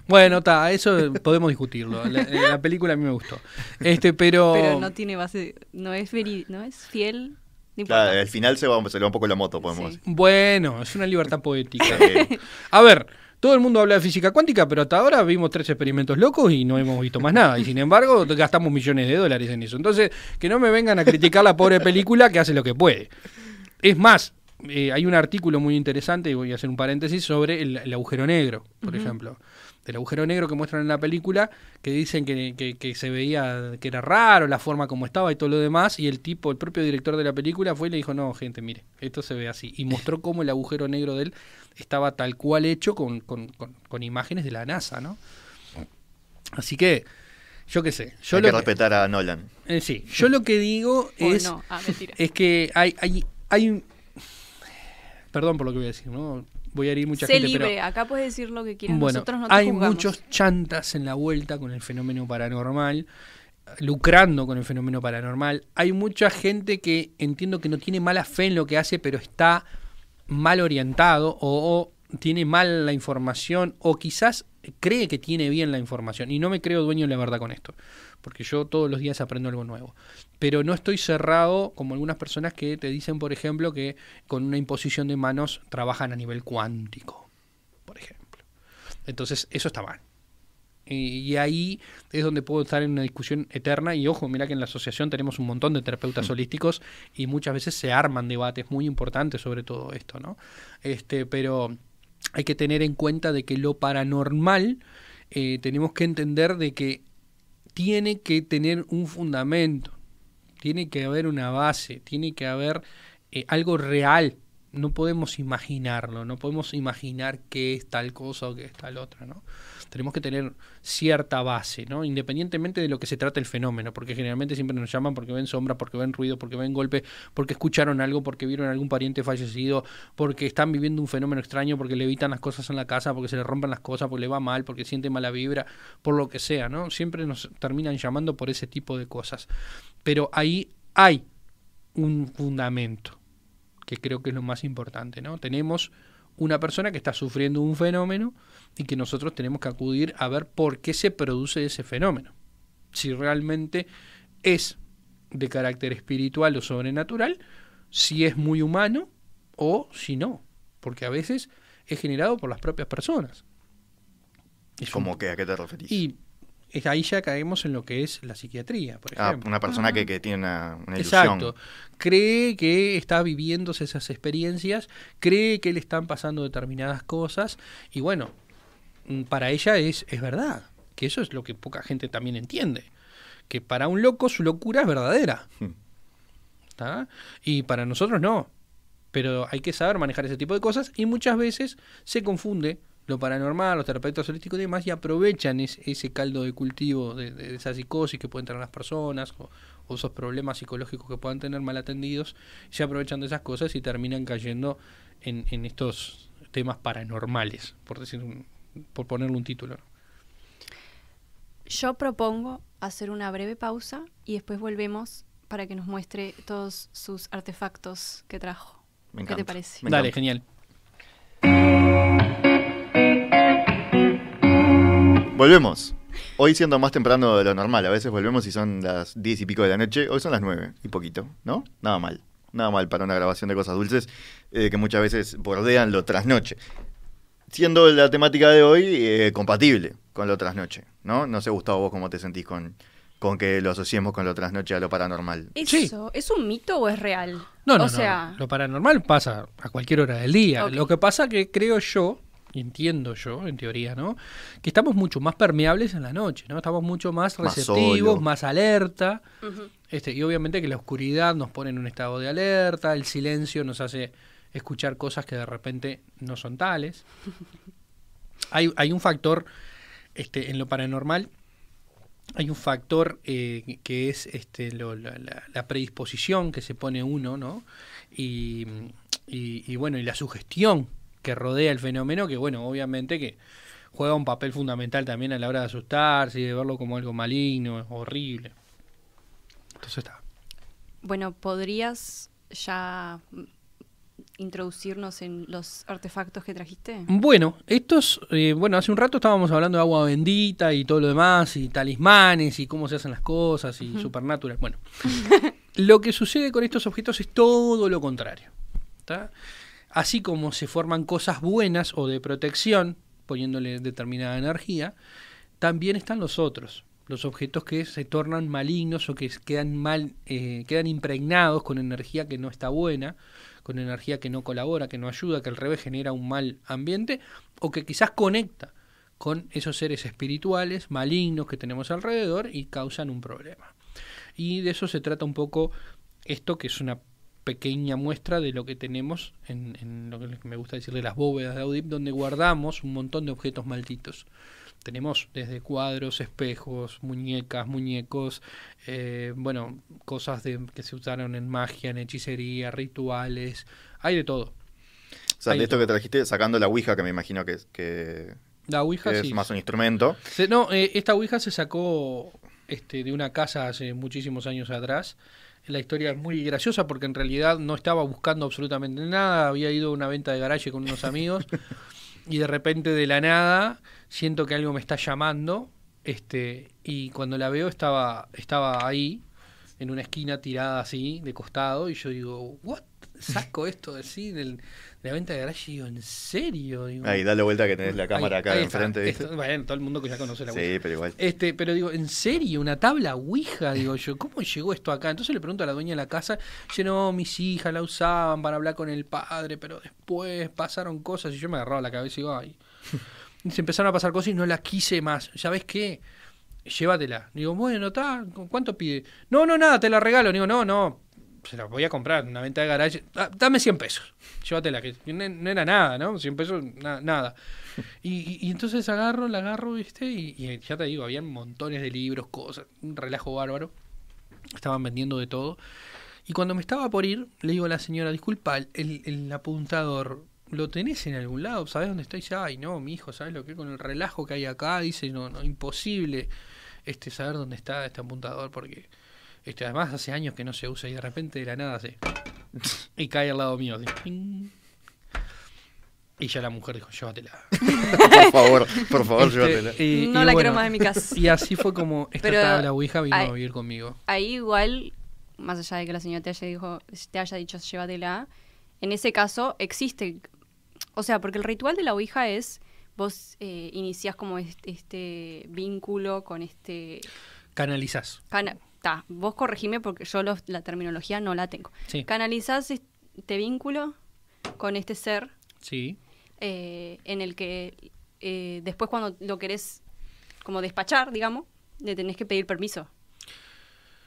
Bueno, está, eso podemos discutirlo. Eh, la, película a mí me gustó. Este, pero... no tiene base, no es, no es fiel. al final se va, se va un poco la moto, podemos Bueno, es una libertad poética. a ver, todo el mundo habla de física cuántica, pero hasta ahora vimos tres experimentos locos y no hemos visto más nada. Y sin embargo, gastamos millones de dólares en eso. Entonces, que no me vengan a criticar la pobre película que hace lo que puede. Es más, eh, hay un artículo muy interesante, y voy a hacer un paréntesis, sobre el, agujero negro, por ejemplo. El agujero negro que muestran en la película, que dicen que, que, se veía que era raro la forma como estaba y todo lo demás, y el tipo, el propio director de la película, fue y le dijo, no, gente, mire, esto se ve así. Y mostró cómo el agujero negro de él estaba tal cual hecho con, con, con, imágenes de la NASA, ¿no? Así que, yo qué sé. Yo hay lo que respetar a Nolan. Eh, sí, yo lo que digo es, ah, es que hay, hay, hay Perdón por lo que voy a decir, ¿no? Voy a ir mucha gente. pero, acá puedes decir lo que quieras. hay muchos chantas en la vuelta con el fenómeno paranormal lucrando con el fenómeno paranormal. Hay mucha gente que entiendo que no tiene mala fe en lo que hace, pero está mal orientado o, tiene mal la información o quizás cree que tiene bien la información. Y no me creo dueño de la verdad con esto porque yo todos los días aprendo algo nuevo. Pero no estoy cerrado como algunas personas que te dicen, por ejemplo, que con una imposición de manos trabajan a nivel cuántico, por ejemplo. Entonces, eso está mal. Y, ahí es donde puedo estar en una discusión eterna. Y ojo, mira que en la asociación tenemos un montón de terapeutas mm. holísticos y muchas veces se arman debates muy importantes sobre todo esto, ¿no? Este, pero hay que tener en cuenta de que lo paranormal eh, tenemos que entender de que tiene que tener un fundamento, tiene que haber una base, tiene que haber eh, algo real no podemos imaginarlo, no podemos imaginar qué es tal cosa o qué es tal otra, ¿no? Tenemos que tener cierta base, ¿no? Independientemente de lo que se trata el fenómeno, porque generalmente siempre nos llaman porque ven sombra, porque ven ruido, porque ven golpe, porque escucharon algo, porque vieron a algún pariente fallecido, porque están viviendo un fenómeno extraño, porque le evitan las cosas en la casa, porque se le rompen las cosas, porque le va mal, porque siente mala vibra, por lo que sea, ¿no? Siempre nos terminan llamando por ese tipo de cosas. Pero ahí hay un fundamento que creo que es lo más importante, ¿no? Tenemos una persona que está sufriendo un fenómeno y que nosotros tenemos que acudir a ver por qué se produce ese fenómeno. Si realmente es de carácter espiritual o sobrenatural, si es muy humano o si no, porque a veces es generado por las propias personas. y como que a qué te referís? Y ahí ya caemos en lo que es la psiquiatría, por ah, ejemplo. una persona que, tiene una, ilusión. Exacto. Cree que está viviéndose esas experiencias, cree que le están pasando determinadas cosas y bueno, mm, para ella es, es verdad, que eso es lo que poca gente también entiende, que para un loco su locura es verdadera. Hmm. Y para nosotros no. Pero hay que saber manejar ese tipo de cosas y muchas veces se confunde paranormal, los terapeutas holísticos y demás, y aprovechan ese caldo de cultivo de, esa psicosis que pueden tener las personas o, esos problemas psicológicos que puedan tener mal atendidos, y se aprovechan de esas cosas y terminan cayendo en, estos temas paranormales, por, decir por ponerle un título. Yo propongo hacer una breve pausa y después volvemos para que nos muestre todos sus artefactos que trajo. ¿Qué te parece? Dale, genial. Volvemos. Hoy siendo más temprano de lo normal, a veces volvemos y son las diez y pico de la noche, hoy son las nueve y poquito, ¿no? Nada mal, nada mal para una grabación de cosas dulces eh, que muchas veces bordean lo trasnoche. Siendo la temática de hoy eh, compatible con lo trasnoche, ¿no? No sé, Gustavo, vos cómo te sentís con, con que lo asociemos con lo trasnoche a lo paranormal. es un mito o es real? No, no, lo paranormal pasa a cualquier hora del día. Lo que pasa que creo yo entiendo yo, en teoría, ¿no? Que estamos mucho más permeables en la noche, ¿no? Estamos mucho más receptivos, más, alerta. este, y obviamente que la oscuridad nos pone en un estado de alerta, el silencio nos hace escuchar cosas que de repente no son tales. hay, hay un factor este, en lo paranormal. Hay un factor eh, que es este, la, predisposición que se pone uno, ¿no? Y, y bueno, y la sugestión que rodea el fenómeno, que bueno, obviamente que juega un papel fundamental también a la hora de asustarse y de verlo como algo maligno, horrible. Entonces está. Bueno, ¿podrías ya introducirnos en los artefactos que trajiste? Bueno, estos, eh, bueno, hace un rato estábamos hablando de agua bendita y todo lo demás, y talismanes, y cómo se hacen las cosas, y supernatural. Bueno, lo que sucede con estos objetos es todo lo contrario. ¿está? así como se forman cosas buenas o de protección, poniéndole determinada energía, también están los otros, los objetos que se tornan malignos o que quedan mal, eh, quedan impregnados con energía que no está buena, con energía que no colabora, que no ayuda, que al revés genera un mal ambiente, o que quizás conecta con esos seres espirituales malignos que tenemos alrededor y causan un problema. Y de eso se trata un poco esto que es una pequeña muestra de lo que tenemos en, lo que me gusta decirle las bóvedas de Audip, donde guardamos un montón de objetos malditos. Tenemos desde cuadros, espejos, muñecas, muñecos, eh, bueno, cosas de, que se usaron en magia, en hechicería, rituales, hay de todo. O sea, de esto que trajiste, sacando la Ouija, que me imagino que, la ouija, es más un instrumento. no, eh, esta Ouija se sacó este, de una casa hace muchísimos años atrás. La historia es muy graciosa porque en realidad no estaba buscando absolutamente nada, había ido a una venta de garaje con unos amigos y de repente de la nada siento que algo me está llamando este y cuando la veo estaba estaba ahí en una esquina tirada así de costado y yo digo, "What?" saco esto de sí, de la venta de garage digo, ¿en serio? Digo, ahí, dale vuelta que tenés la cámara acá bueno, todo el mundo que ya conoce la Sí, pero igual. Este, pero digo, ¿en serio? ¿Una tabla Ouija? Digo yo, ¿cómo llegó esto acá? Entonces le pregunto a la dueña de la casa, dice, no, mis hijas la usaban para hablar con el padre, pero después pasaron cosas y yo me agarraba la cabeza y digo, ay. se empezaron a pasar cosas y no la quise más. ¿Sabes qué? Llévatela. Digo, bueno, está, ¿cuánto pide? No, no, nada, te la regalo. Digo, no, no, se la voy a comprar, una venta de garaje. dame 100 pesos, llévatela, que no, era nada, ¿no? 100 pesos, nada. Y, entonces agarro, la agarro, ¿viste? Y, ya te digo, habían montones de libros, cosas, un relajo bárbaro, estaban vendiendo de todo. Y cuando me estaba por ir, le digo a la señora, disculpa, el, apuntador, ¿lo tenés en algún lado? ¿Sabés dónde está? Y dice, ay, no, mi hijo, ¿sabes lo que? Con el relajo que hay acá, dice, no, no, imposible este saber dónde está este apuntador porque este, además, hace años que no se usa y de repente de la nada se. Y cae al lado mío. Y ya la mujer dijo, llévatela. por favor, por favor, este, llévatela. no la quiero más en mi casa. Y así fue como esta Pero tabla Ouija vino a vivir conmigo. Ahí igual, más allá de que la señora te haya, dijo, te dicho, llévatela, en ese caso existe... O sea, porque el ritual de la Ouija es, vos eh, iniciás como este, vínculo con este... Canalizás vos corregime porque yo la terminología no la tengo. Sí. Canalizás este vínculo con este ser. Eh, en el que eh, después cuando lo querés como despachar, digamos, le tenés que pedir permiso.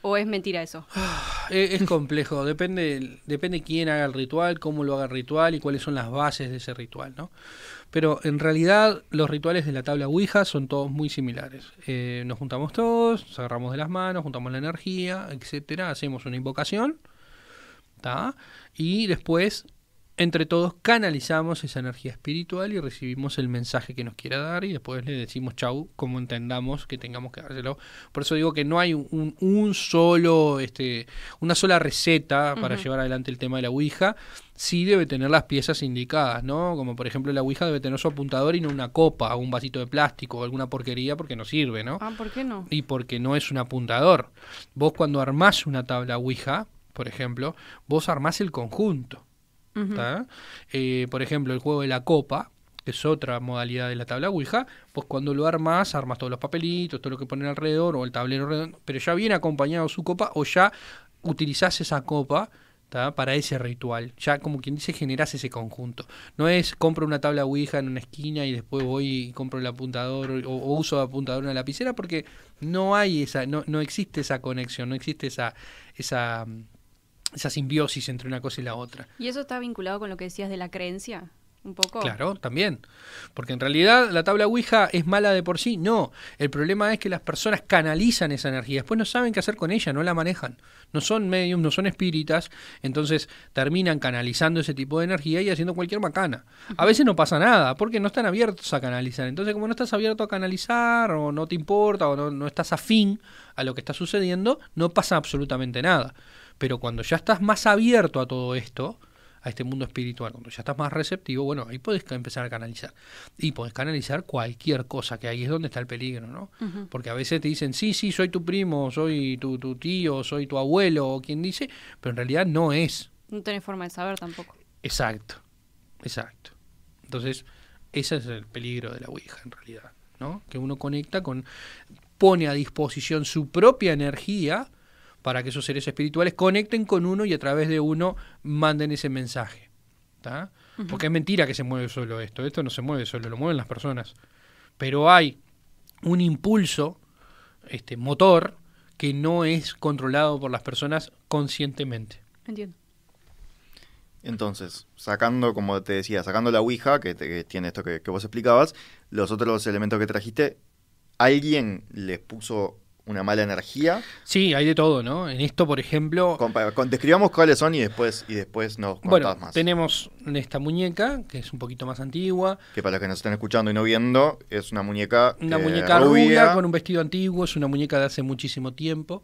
¿O es mentira eso? Es, complejo, depende, depende quién haga el ritual, cómo lo haga el ritual y cuáles son las bases de ese ritual, ¿no? Pero en realidad los rituales de la tabla Ouija son todos muy similares. Eh, nos juntamos todos, nos agarramos de las manos, juntamos la energía, etcétera, hacemos una invocación, Y después entre todos canalizamos esa energía espiritual y recibimos el mensaje que nos quiera dar y después le decimos chau como entendamos que tengamos que dárselo. Por eso digo que no hay un, solo, este, una sola receta para llevar adelante el tema de la Ouija. Sí debe tener las piezas indicadas, ¿no? Como por ejemplo la Ouija debe tener su apuntador y no una copa o un vasito de plástico o alguna porquería porque no sirve, ¿no? Ah, ¿por qué no? Y porque no es un apuntador. Vos cuando armás una tabla Ouija, por ejemplo, vos armás el conjunto eh, por ejemplo, el juego de la copa, que es otra modalidad de la tabla Ouija, pues cuando lo armas, armas todos los papelitos, todo lo que ponen alrededor, o el tablero redondo, pero ya viene acompañado su copa, o ya utilizás esa copa para ese ritual. Ya como quien dice, generás ese conjunto. No es compro una tabla Ouija en una esquina y después voy y compro el apuntador o, uso de apuntador en una lapicera, porque no hay esa, no, no existe esa conexión, no existe esa, esa esa simbiosis entre una cosa y la otra. ¿Y eso está vinculado con lo que decías de la creencia? Un poco. Claro, también. Porque en realidad la tabla Ouija es mala de por sí. No, el problema es que las personas canalizan esa energía. Después no saben qué hacer con ella, no la manejan. No son medios, no son espíritas. Entonces terminan canalizando ese tipo de energía y haciendo cualquier macana. A veces no pasa nada porque no están abiertos a canalizar. Entonces como no estás abierto a canalizar o no te importa o no, no estás afín a lo que está sucediendo, no pasa absolutamente nada. Pero cuando ya estás más abierto a todo esto, a este mundo espiritual, cuando ya estás más receptivo, bueno, ahí puedes empezar a canalizar. Y puedes canalizar cualquier cosa, que ahí es donde está el peligro, ¿no? Porque a veces te dicen, sí, sí, soy tu primo, soy tu, tu tío, soy tu abuelo, o quien dice, pero en realidad no es. No tenés forma de saber tampoco. Exacto, exacto. Entonces, ese es el peligro de la Ouija, en realidad, ¿no? Que uno conecta con, pone a disposición su propia energía para que esos seres espirituales conecten con uno y a través de uno manden ese mensaje. Porque es mentira que se mueve solo esto, esto no se mueve solo, lo mueven las personas. Pero hay un impulso este, motor que no es controlado por las personas conscientemente. Entiendo. Entonces, sacando, como te decía, sacando la Ouija, que, tiene esto que, que, vos explicabas, los otros elementos que trajiste, ¿alguien les puso una mala energía. Sí, hay de todo, ¿no? En esto, por ejemplo. describamos cuáles son y después, y después nos contás bueno, más. Tenemos esta muñeca, que es un poquito más antigua. Que para los que nos están escuchando y no viendo, es una muñeca. Una eh, muñeca rubia. con un vestido antiguo, es una muñeca de hace muchísimo tiempo.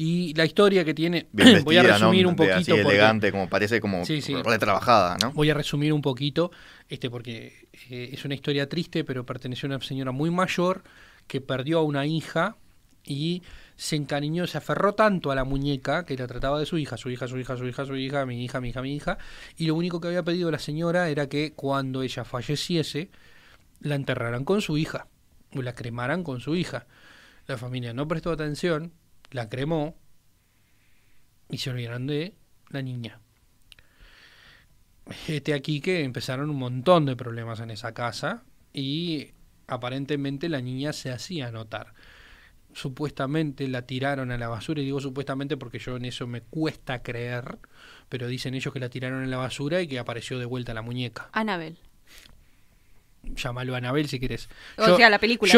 Y la historia que tiene, voy a resumir un poquito. Así elegante, como parece como sí, sí. retrabajada, ¿no? Voy a resumir un poquito, este, porque eh, es una historia triste, pero perteneció a una señora muy mayor que perdió a una hija y se encariñó, se aferró tanto a la muñeca que la trataba de su hija, su hija, su hija, su hija, su hija, mi hija, mi hija, mi hija, y lo único que había pedido la señora era que cuando ella falleciese, la enterraran con su hija, o la cremaran con su hija. La familia no prestó atención, la cremó y se olvidaron de la niña. Este aquí que empezaron un montón de problemas en esa casa y aparentemente la niña se hacía notar supuestamente la tiraron a la basura, y digo supuestamente porque yo en eso me cuesta creer, pero dicen ellos que la tiraron a la basura y que apareció de vuelta la muñeca. Anabel. Llámalo Anabel si querés. O sea, la película.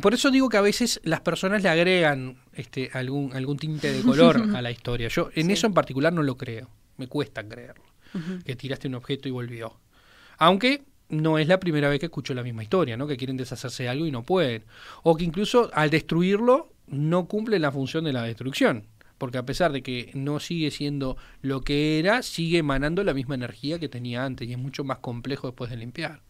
por eso digo que a veces las personas le agregan este, algún, algún tinte de color a la historia. Yo en eso en particular no lo creo. Me cuesta creer. Que tiraste un objeto y volvió. Aunque no es la primera vez que escucho la misma historia, ¿no? Que quieren deshacerse de algo y no pueden. O que incluso al destruirlo no cumple la función de la destrucción. Porque a pesar de que no sigue siendo lo que era, sigue emanando la misma energía que tenía antes y es mucho más complejo después de limpiar.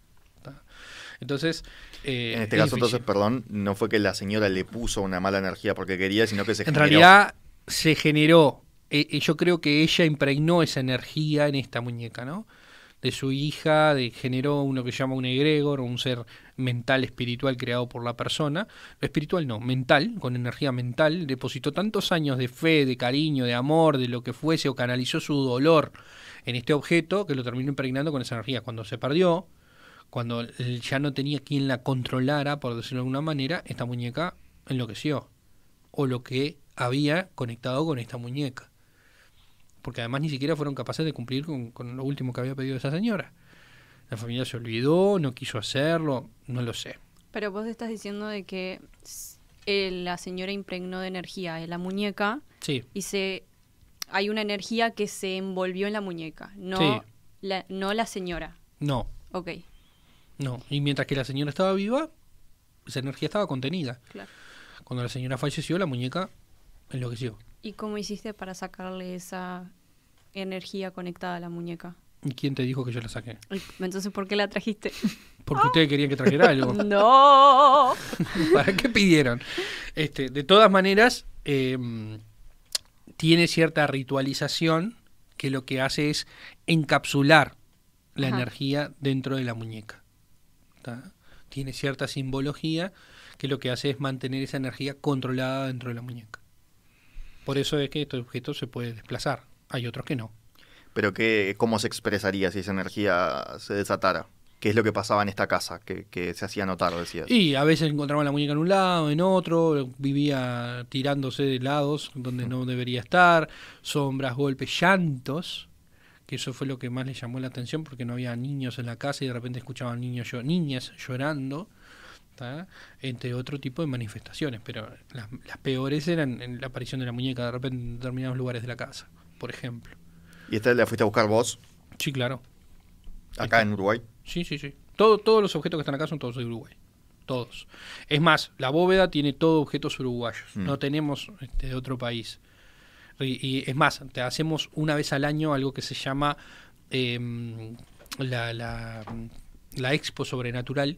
Entonces. Eh, en este caso, entonces, perdón, no fue que la señora le puso una mala energía porque quería, sino que se generó. En realidad se generó. Eh, eh, yo creo que ella impregnó esa energía en esta muñeca, ¿no? de su hija de, generó uno que se llama un egregor, un ser mental espiritual creado por la persona. Espiritual no, mental, con energía mental. Depositó tantos años de fe, de cariño, de amor, de lo que fuese, o canalizó su dolor en este objeto que lo terminó impregnando con esa energía. Cuando se perdió, cuando ya no tenía quien la controlara, por decirlo de alguna manera, esta muñeca enloqueció. O lo que había conectado con esta muñeca porque además ni siquiera fueron capaces de cumplir con, lo último que había pedido esa señora. La familia se olvidó, no quiso hacerlo, no lo sé. Pero vos estás diciendo de que eh, la señora impregnó de energía en la muñeca sí. y se hay una energía que se envolvió en la muñeca, no, la, no la señora. No. Ok. No, y mientras que la señora estaba viva, esa energía estaba contenida. Claro. Cuando la señora falleció, la muñeca enloqueció. ¿Y cómo hiciste para sacarle esa energía conectada a la muñeca? ¿Y quién te dijo que yo la saqué? Entonces, ¿por qué la trajiste? Porque ustedes querían que trajera algo. ¡No! ¿Para qué pidieron? Este, de todas maneras, em, tiene cierta ritualización que lo que hace es encapsular la energía dentro de la muñeca. Tiene cierta simbología que lo que hace es mantener esa energía controlada dentro de la muñeca. Por eso es que este objeto se puede desplazar, hay otros que no. Pero qué, ¿cómo se expresaría si esa energía se desatara? ¿Qué es lo que pasaba en esta casa? Que, se hacía notar, decías. Y a veces encontraban la muñeca en un lado, en otro, vivía tirándose de lados donde no debería estar, sombras, golpes, llantos que eso fue lo que más le llamó la atención porque no había niños en la casa y de repente escuchaban niños niñas llorando entre otro tipo de manifestaciones, pero las, peores eran en la aparición de la muñeca de repente en determinados lugares de la casa, por ejemplo. ¿Y esta la fuiste a buscar vos? Sí, claro. ¿Acá en Uruguay? Sí, sí, sí. todos los objetos que están acá son todos de Uruguay. Todos. Es más, la bóveda tiene todos objetos uruguayos. Mm. No tenemos de este, otro país. Y, es más, te hacemos una vez al año algo que se llama em, la la Expo Sobrenatural,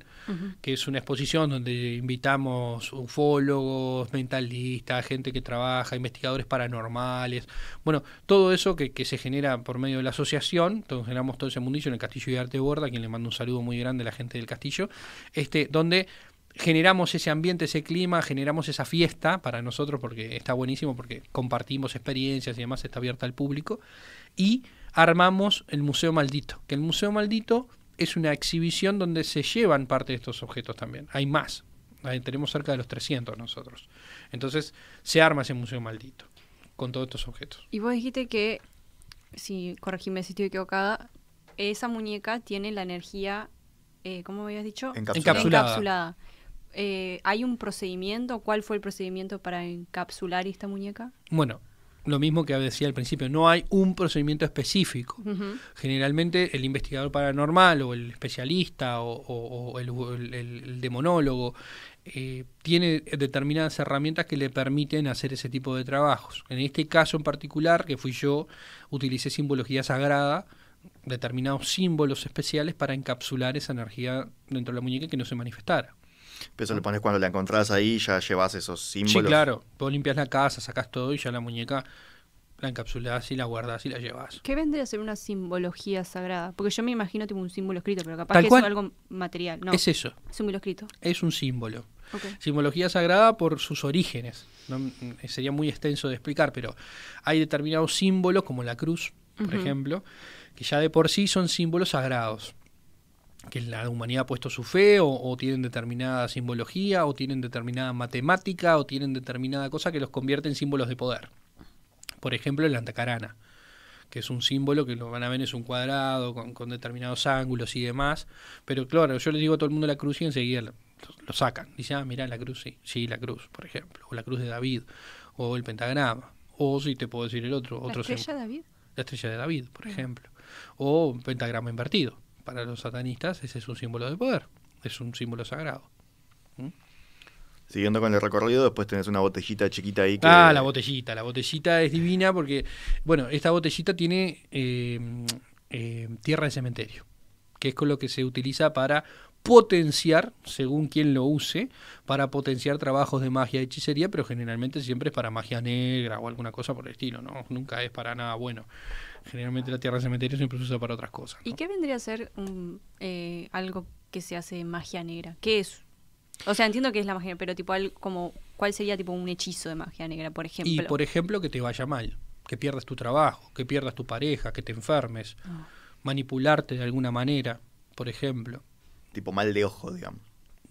que es una exposición donde invitamos ufólogos, mentalistas, gente que trabaja, investigadores paranormales, bueno, todo eso que, se genera por medio de la asociación, generamos todo ese mundillo en el Castillo de Arte Borda, a quien le mando un saludo muy grande a la gente del castillo, este, donde generamos ese ambiente, ese clima, generamos esa fiesta para nosotros, porque está buenísimo, porque compartimos experiencias y demás, está abierta al público, y armamos el Museo Maldito, que el Museo Maldito es una exhibición donde se llevan parte de estos objetos también. Hay más. tenemos cerca de los 300 nosotros. Entonces se arma ese museo maldito con todos estos objetos. Y vos dijiste que, si corregíme si estoy equivocada, esa muñeca tiene la energía, eh, ¿cómo me habías dicho? Encapsulada. Eh, ¿Hay un procedimiento? ¿Cuál fue el procedimiento para encapsular esta muñeca? Bueno, lo mismo que decía al principio, no hay un procedimiento específico. Generalmente el investigador paranormal o el especialista o, el, demonólogo eh, tiene determinadas herramientas que le permiten hacer ese tipo de trabajos. En este caso en particular, que fui yo, utilicé simbología sagrada, determinados símbolos especiales para encapsular esa energía dentro de la muñeca que no se manifestara. Pero eso le pones cuando la encontrás ahí, ya llevas esos símbolos. Sí, claro. Vos limpias la casa, sacas todo y ya la muñeca la encapsulás y la guardás y la llevas. ¿Qué vendría a ser una simbología sagrada? Porque yo me imagino tipo un símbolo escrito, pero capaz que es algo material. No, es eso. Símbolo escrito. Es un símbolo. Simbología sagrada por sus orígenes. Mm, sería muy extenso de explicar, pero hay determinados símbolos, como la cruz, por ejemplo, que ya de por sí son símbolos sagrados que la humanidad ha puesto su fe o, tienen determinada simbología o tienen determinada matemática o tienen determinada cosa que los convierte en símbolos de poder. Por ejemplo, el antacarana, que es un símbolo que lo van a ver es un cuadrado con, determinados ángulos y demás. Pero claro, yo les digo a todo el mundo la cruz y enseguida lo, sacan. Dicen, ah, mirá la cruz, sí, la cruz, por ejemplo, o la cruz de David, o el pentagrama, o si te puedo decir el otro. otro ¿La estrella de David? La estrella de David, por ejemplo, o un pentagrama invertido para los satanistas ese es un símbolo de poder, es un símbolo sagrado. ¿Mm? Siguiendo con el recorrido, después tenés una botellita chiquita ahí. Ah, la botellita. La botellita es divina porque, bueno, esta botellita tiene eh, eh, tierra de cementerio, que es con lo que se utiliza para potenciar, según quien lo use, para potenciar trabajos de magia y hechicería, pero generalmente siempre es para magia negra o alguna cosa por el estilo, ¿no? Nunca es para nada bueno. Generalmente la tierra de cementerio siempre se usa para otras cosas. ¿Y qué vendría a ser eh, algo que se hace magia negra? ¿Qué es? O sea, entiendo que es la magia, pero tipo, como, ¿cuál sería tipo un hechizo de magia negra, por ejemplo? Y por ejemplo, que te vaya mal, que pierdas tu trabajo, que pierdas tu pareja, que te enfermes, ah. manipularte de alguna manera, por ejemplo. Tipo mal de ojo, digamos.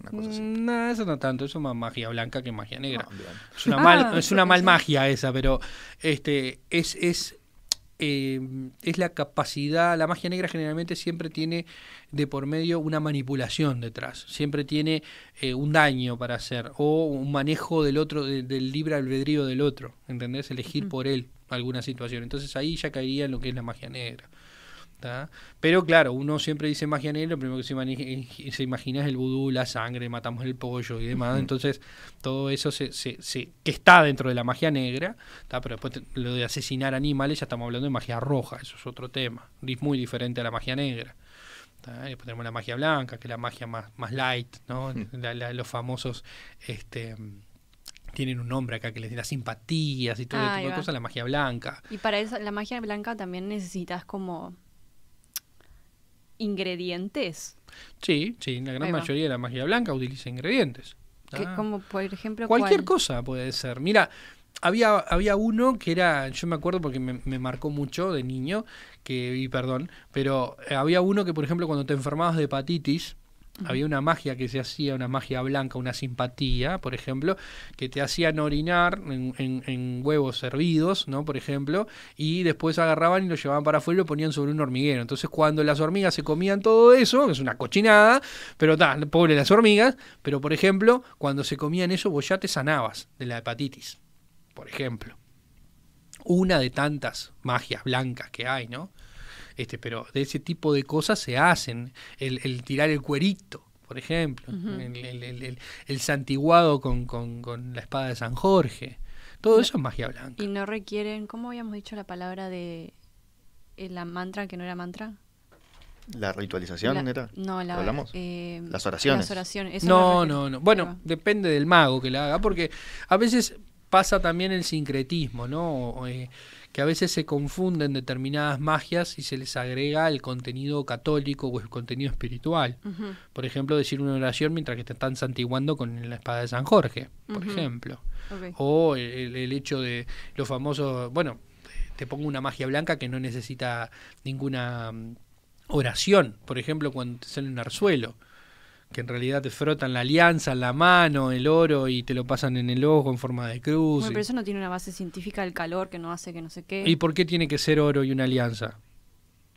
Una cosa así. Mm, no, eso no tanto, eso es más magia blanca que magia negra. Ah, es una mal, ah, es una mal magia esa, pero este, es, es Em, es la capacidad, la magia negra generalmente siempre tiene de por medio una manipulación detrás, siempre tiene eh, un daño para hacer o un manejo del otro, del libre albedrío del otro, ¿entendés? Elegir por él alguna situación. Entonces ahí ya caería en lo que es la magia negra. Pero claro, uno siempre dice magia negra, lo primero que se, imagina, es el vudú, la sangre, matamos el pollo y demás. Entonces, todo eso se, que está dentro de la magia negra, pero después lo de asesinar animales, ya estamos hablando de magia roja, eso es otro tema, es muy diferente a la magia negra. Y Después tenemos la magia blanca, que es la magia más, más light, ¿no? Mm. los famosos... Este, tienen un nombre acá que les da simpatías y todo tipo de cosas, la magia blanca. Y para eso, la magia blanca también necesitas como ingredientes. Sí, sí, la gran mayoría de la magia blanca utiliza ingredientes. Como por ejemplo. Cualquier cosa puede ser. Mira, había, había uno que era, yo me acuerdo porque me, marcó mucho de niño, que y perdón, pero eh, había uno que, por ejemplo, cuando te enfermabas de hepatitis, había una magia que se hacía, una magia blanca, una simpatía, por ejemplo, que te hacían orinar en, huevos hervidos, ¿no? Por ejemplo, y después agarraban y lo llevaban para afuera y lo ponían sobre un hormiguero. Entonces, cuando las hormigas se comían todo eso, es una cochinada, pero tal, pobre las hormigas, pero por ejemplo, cuando se comían eso, vos ya te sanabas de la hepatitis, por ejemplo. Una de tantas magias blancas que hay, ¿no? Este, pero de ese tipo de cosas se hacen. El, tirar el cuerito, por ejemplo. el, santiguado con, la espada de San Jorge. Todo eso es magia blanca. Y no requieren, ¿cómo habíamos dicho la palabra de eh, la mantra que no era mantra? ¿La ritualización era? No, eh, las oraciones. no, no, no. Bueno, depende del mago que la haga, porque a veces pasa también el sincretismo, ¿no? Eh, que a veces se confunden determinadas magias y se les agrega el contenido católico o el contenido espiritual. Por ejemplo, decir una oración mientras que te están santiguando con la espada de San Jorge, por ejemplo. O el, hecho de los famosos, bueno, te pongo una magia blanca que no necesita ninguna mm, oración, por ejemplo, cuando te sale un arzuelo que en realidad te frotan la alianza, la mano, el oro y te lo pasan en el ojo en forma de cruz. Bueno, pero eso no tiene una base científica, del calor que no hace que no sé qué. ¿Y por qué tiene que ser oro y una alianza?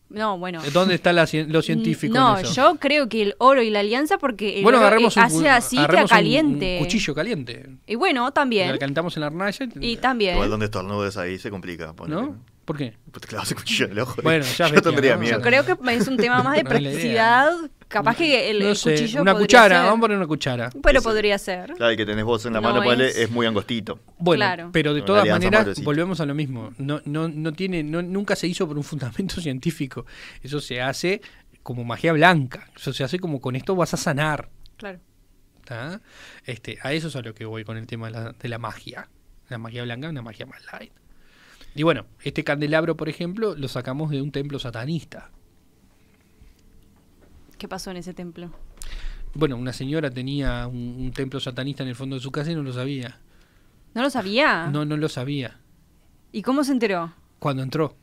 No, bueno. Eh, ¿Dónde está la, lo científico? No, yo creo que el oro y la alianza, porque el oro hace así caliente. cuchillo caliente. Y bueno, también. Lo calentamos en la Y, también. Igual donde estornudes ahí se complica. ¿No? ¿Por qué? Pues te clavas el cuchillo en el ojo. Bueno, ya Yo creo que es un tema más de practicidad Capaz que el, cuchillo Una cuchara, vamos a poner una cuchara. Pero podría ser. Claro, que tenés vos en la mano es... muy angostito. Bueno, pero de todas maneras, volvemos a lo mismo. No, no, tiene, nunca se hizo por un fundamento científico. Eso se hace como magia blanca. Eso se hace como con esto vas a sanar. Claro. Este, a eso es a lo que voy con el tema de la, de la magia. La magia blanca es una magia más light. Y bueno, este candelabro, por ejemplo, lo sacamos de un templo satanista. ¿Qué pasó en ese templo? Bueno, una señora tenía un, templo satanista en el fondo de su casa y no lo sabía. ¿No lo sabía? No, no lo sabía. ¿Y cómo se enteró? Cuando entró.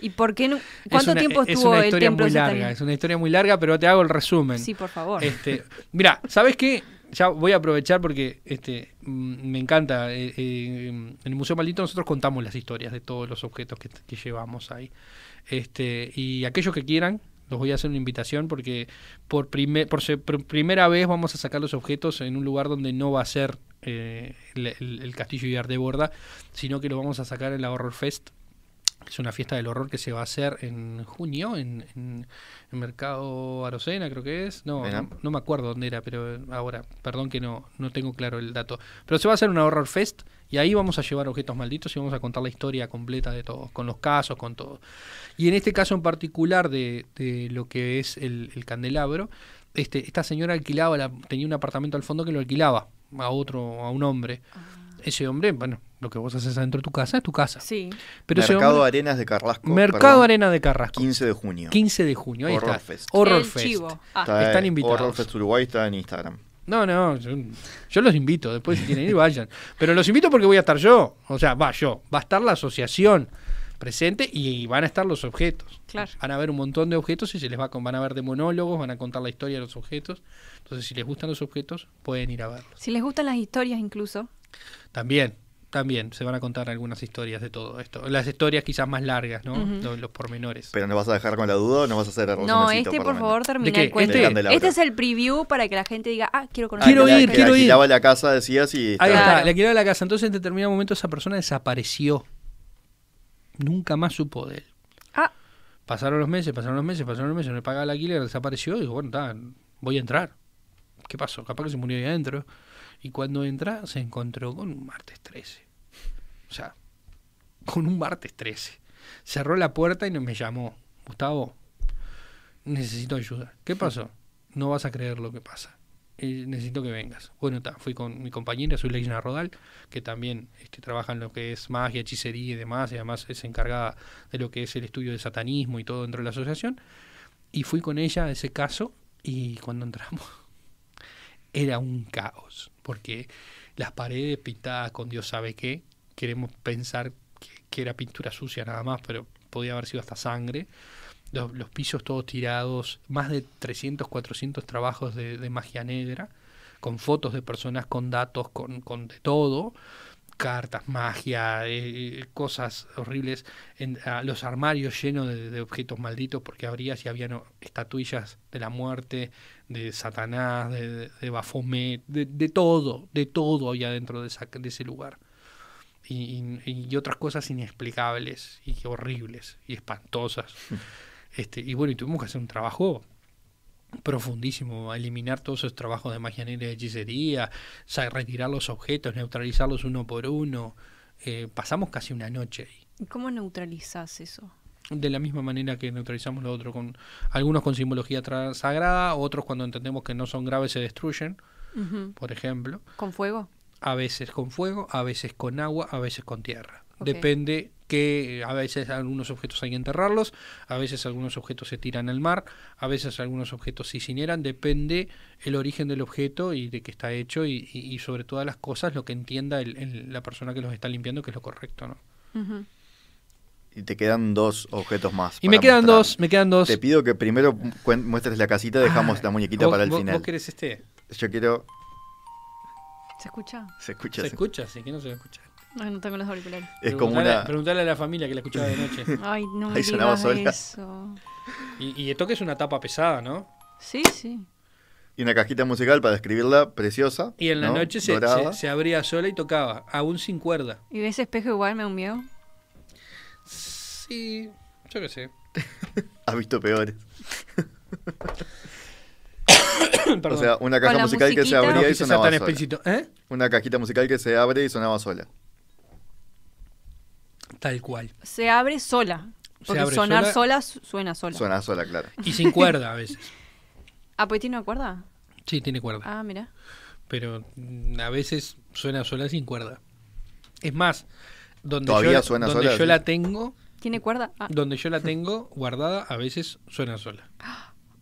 ¿Y por qué no? ¿Cuánto tiempo estuvo es una historia muy larga, Es una historia muy larga, pero te hago el resumen. Sí, por favor. Este, mira, ¿sabes qué? Ya voy a aprovechar porque este, mm, me encanta. Eh, eh, en el Museo Maldito nosotros contamos las historias de todos los objetos que, que llevamos ahí. Este, y aquellos que quieran los voy a hacer una invitación porque por, por, primera vez vamos a sacar los objetos en un lugar donde no va a ser eh, el, castillo y castillo de Borda, sino que lo vamos a sacar en la Horror Fest es una fiesta del horror que se va a hacer en junio, en, en, Mercado Arocena, creo que es. No, no, me acuerdo dónde era, pero eh, ahora, perdón que no, no tengo claro el dato. Pero se va a hacer una Horror Fest y ahí vamos a llevar objetos malditos y vamos a contar la historia completa de todos, con los casos, con todo. Y en este caso en particular de, lo que es el, candelabro, este, esta señora alquilaba, tenía un apartamento al fondo que lo alquilaba a otro, a un hombre. Ah ese hombre, bueno, lo que vos haces adentro de tu casa es tu casa. Sí. Mercado Arenas de Carrasco. Mercado Arenas de Carrasco. 15 de junio. 15 de junio, ahí Horror Fest. Horror Fest. Ah. Están invitados. Horror Fest Uruguay está en Instagram. No, no, yo, los invito, después si quieren ir, vayan. Pero los invito porque voy a estar yo, o sea, va yo, va a estar la asociación, presente y, van a estar los objetos. Claro. Van a ver un montón de objetos y se les va van a ver de monólogos, van a contar la historia de los objetos. Entonces, si les gustan los objetos, pueden ir a verlos. Si les gustan las historias incluso. También, también se van a contar algunas historias de todo esto. Las historias quizás más largas, ¿no? los, pormenores. Pero no vas a dejar con la duda o vas a hacer No, este por, favor termina el cuento. Este, es este el preview para que la gente diga, ah, quiero conocer. Quiero ir, quiero ir. la casa, decías y... Ahí está, Le quiero la casa. Entonces en determinado momento esa persona desapareció nunca más supo de él. Ah. Pasaron los meses, pasaron los meses, pasaron los meses, no le pagaba el alquiler, desapareció y dijo, bueno, voy a entrar. ¿Qué pasó? Capaz que se murió ahí adentro. Y cuando entra, se encontró con un martes 13. O sea, con un martes 13. Cerró la puerta y me llamó. Gustavo, necesito ayuda. ¿Qué pasó? No vas a creer lo que pasa. Eh, necesito que vengas. Bueno, fui con mi compañera, soy Leina Rodal, que también este, trabaja en lo que es magia, hechicería y demás, y además es encargada de lo que es el estudio de satanismo y todo dentro de la asociación. Y fui con ella a ese caso y cuando entramos era un caos, porque las paredes pintadas con Dios sabe qué, queremos pensar que era pintura sucia nada más, pero podía haber sido hasta sangre los, pisos todos tirados, más de 300, 400 trabajos de, magia negra, con fotos de personas, con datos, con, con de todo cartas, magia, eh, eh, cosas horribles, en, los armarios llenos de, objetos malditos, porque habría si habían estatuillas de la muerte, de Satanás, de, de, de de, todo, de todo había dentro de, ese lugar. Y, otras cosas inexplicables y horribles y espantosas. Mm. Este, y bueno, tuvimos que hacer un trabajo profundísimo, eliminar todos esos trabajos de magia negra y hechicería, retirar los objetos, neutralizarlos uno por uno. Eh, pasamos casi una noche ahí. ¿Cómo neutralizas eso? De la misma manera que neutralizamos lo otro, con algunos con simbología sagrada, otros cuando entendemos que no son graves se destruyen, por ejemplo. ¿Con fuego? A veces con fuego, a veces con agua, a veces con tierra. Depende que a veces algunos objetos hay que enterrarlos, a veces algunos objetos se tiran al mar, a veces algunos objetos se incineran, depende el origen del objeto y de qué está hecho y, sobre todas las cosas lo que entienda el, la persona que los está limpiando que es lo correcto, ¿no? Y te quedan dos objetos más. Y me quedan dos, me quedan dos. Te pido que primero muestres la casita, dejamos ah, la muñequita para el final. ¿Vos querés este? Yo quiero... ¿Se escucha? Se escucha. Se escucha, sí que no se va no, no tengo los auriculares. Es como una... Preguntarle a la familia que la escuchaba de noche. Ay, no me Ahí sonaba sola. Y, y esto que es una tapa pesada, ¿no? Sí, sí. Y una cajita musical para describirla, preciosa. Y en la noche se, se, abría sola y tocaba, aún sin cuerda. ¿Y ese espejo igual me da un miedo? Sí, yo qué sé. Has visto peores. o sea, una caja musical que se abría y sonaba tan sola. Explícito. ¿Eh? Una cajita musical que se abre y sonaba sola tal cual. Se abre sola. Porque sonar sola. suena sola. Suena sola, claro. Y sin cuerda a veces. ¿Ah, pues tiene una cuerda? Sí, tiene cuerda. Ah, mira. Pero mm, a veces suena sola sin cuerda. Es más, donde, Todavía yo, ah. donde yo la tengo. ¿Tiene cuerda? Donde yo la tengo guardada, a veces suena sola.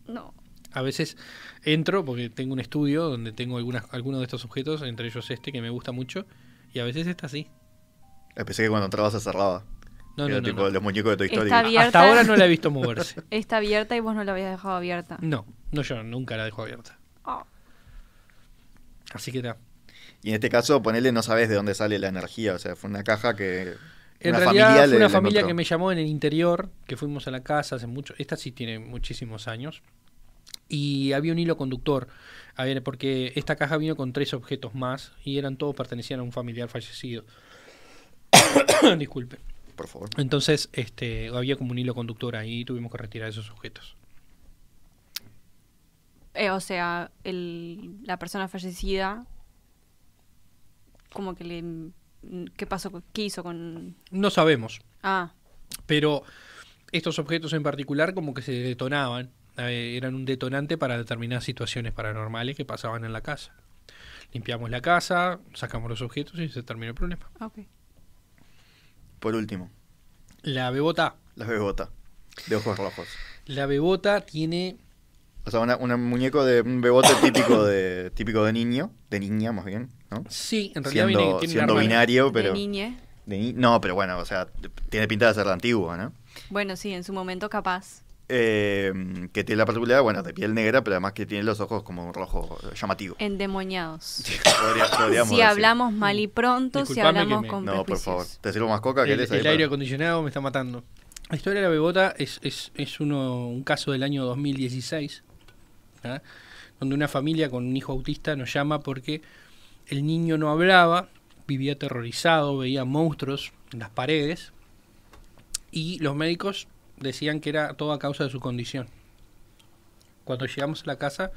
No. A veces entro, porque tengo un estudio donde tengo algunas, algunos de estos objetos, entre ellos este que me gusta mucho, y a veces está así. Pensé que cuando entraba se cerraba. No, no, no, tipo los muñecos de tu historia. Hasta ahora no la he visto moverse. Está abierta y vos no la habías dejado abierta. No, no yo nunca la dejo abierta. Oh. Así que ya. Y en este caso, ponele, no sabes de dónde sale la energía. O sea, fue una caja que. En una realidad familia fue una familia que me llamó en el interior, que fuimos a la casa hace mucho. Esta sí tiene muchísimos años. Y había un hilo conductor. A ver, porque esta caja vino con tres objetos más y eran todos pertenecían a un familiar fallecido. Disculpe. Por favor. Entonces, este, había como un hilo conductor ahí y tuvimos que retirar esos objetos. Eh, o sea, el, la persona fallecida, como que le... ¿Qué pasó? ¿Qué hizo con...? No sabemos. Ah. Pero estos objetos en particular como que se detonaban, eh, eran un detonante para determinadas situaciones paranormales que pasaban en la casa. Limpiamos la casa, sacamos los objetos y se terminó el problema. Okay. Por último. La bebota. La bebota. De ojos rojos. La bebota tiene. O sea, un muñeco de un bebote típico de típico de niño, de niña más bien, ¿no? Sí, en realidad siendo, siendo binario, pero de niña. no, pero bueno, o sea, tiene pinta de ser antigua ¿no? Bueno, sí, en su momento capaz. Em, que tiene la particularidad, bueno, de piel negra, pero además que tiene los ojos como rojo eh, llamativo. Endemoniados. si hablamos mal y pronto, si hablamos con con No, por favor. ¿Te sirvo más coca? El, aire acondicionado me está matando. La historia de la bebota es, un caso del año 2016, ¿ah? donde una familia con un hijo autista nos llama porque el niño no hablaba, vivía aterrorizado, veía monstruos en las paredes, y los médicos decían que era todo a causa de su condición. Cuando llegamos a la casa,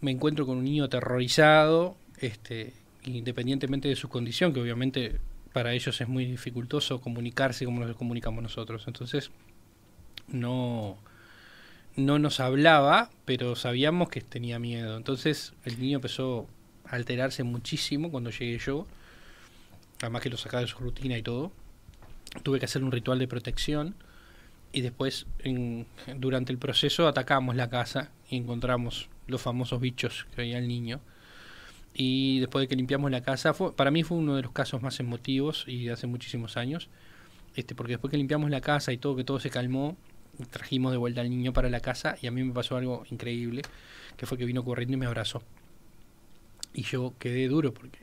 me encuentro con un niño aterrorizado, este, independientemente de su condición, que obviamente para ellos es muy dificultoso comunicarse como nos comunicamos nosotros. Entonces, no, no nos hablaba, pero sabíamos que tenía miedo. Entonces, el niño empezó a alterarse muchísimo cuando llegué yo, además que lo sacaba de su rutina y todo. Tuve que hacer un ritual de protección y después durante el proceso atacamos la casa y encontramos los famosos bichos que había el niño. Y después de que limpiamos la casa, para mí fue uno de los casos más emotivos y de hace muchísimos años, este, porque después que limpiamos la casa y todo, que todo se calmó, trajimos de vuelta al niño para la casa y a mí me pasó algo increíble, que fue que vino corriendo y me abrazó. Y yo quedé duro porque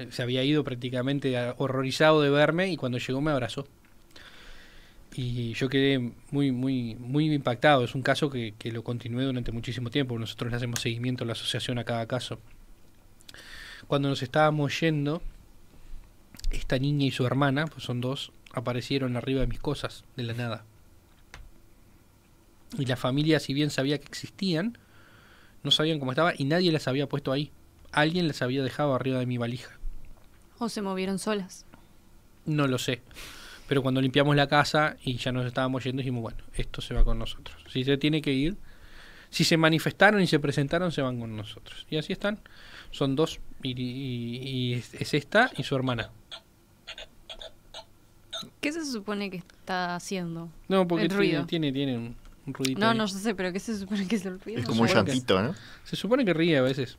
eh, se había ido prácticamente horrorizado de verme y cuando llegó me abrazó y yo quedé muy, muy, muy impactado. Es un caso que, que lo continué durante muchísimo tiempo. Nosotros le hacemos seguimiento a la asociación a cada caso. Cuando nos estábamos yendo, esta niña y su hermana, pues son dos, aparecieron arriba de mis cosas, de la nada. Y la familia, si bien sabía que existían, no sabían cómo estaba y nadie las había puesto ahí. Alguien las había dejado arriba de mi valija. ¿O se movieron solas? No lo sé. Pero cuando limpiamos la casa y ya nos estábamos yendo, dijimos, bueno, esto se va con nosotros. Si se tiene que ir, si se manifestaron y se presentaron, se van con nosotros. Y así están. Son dos, y, es esta y su hermana. ¿Qué se supone que está haciendo? No, porque tiene, un, ruido. No, no, sé, pero ¿qué se supone que es el ruido? Es como un llantito, ¿no? Se supone que ríe a veces.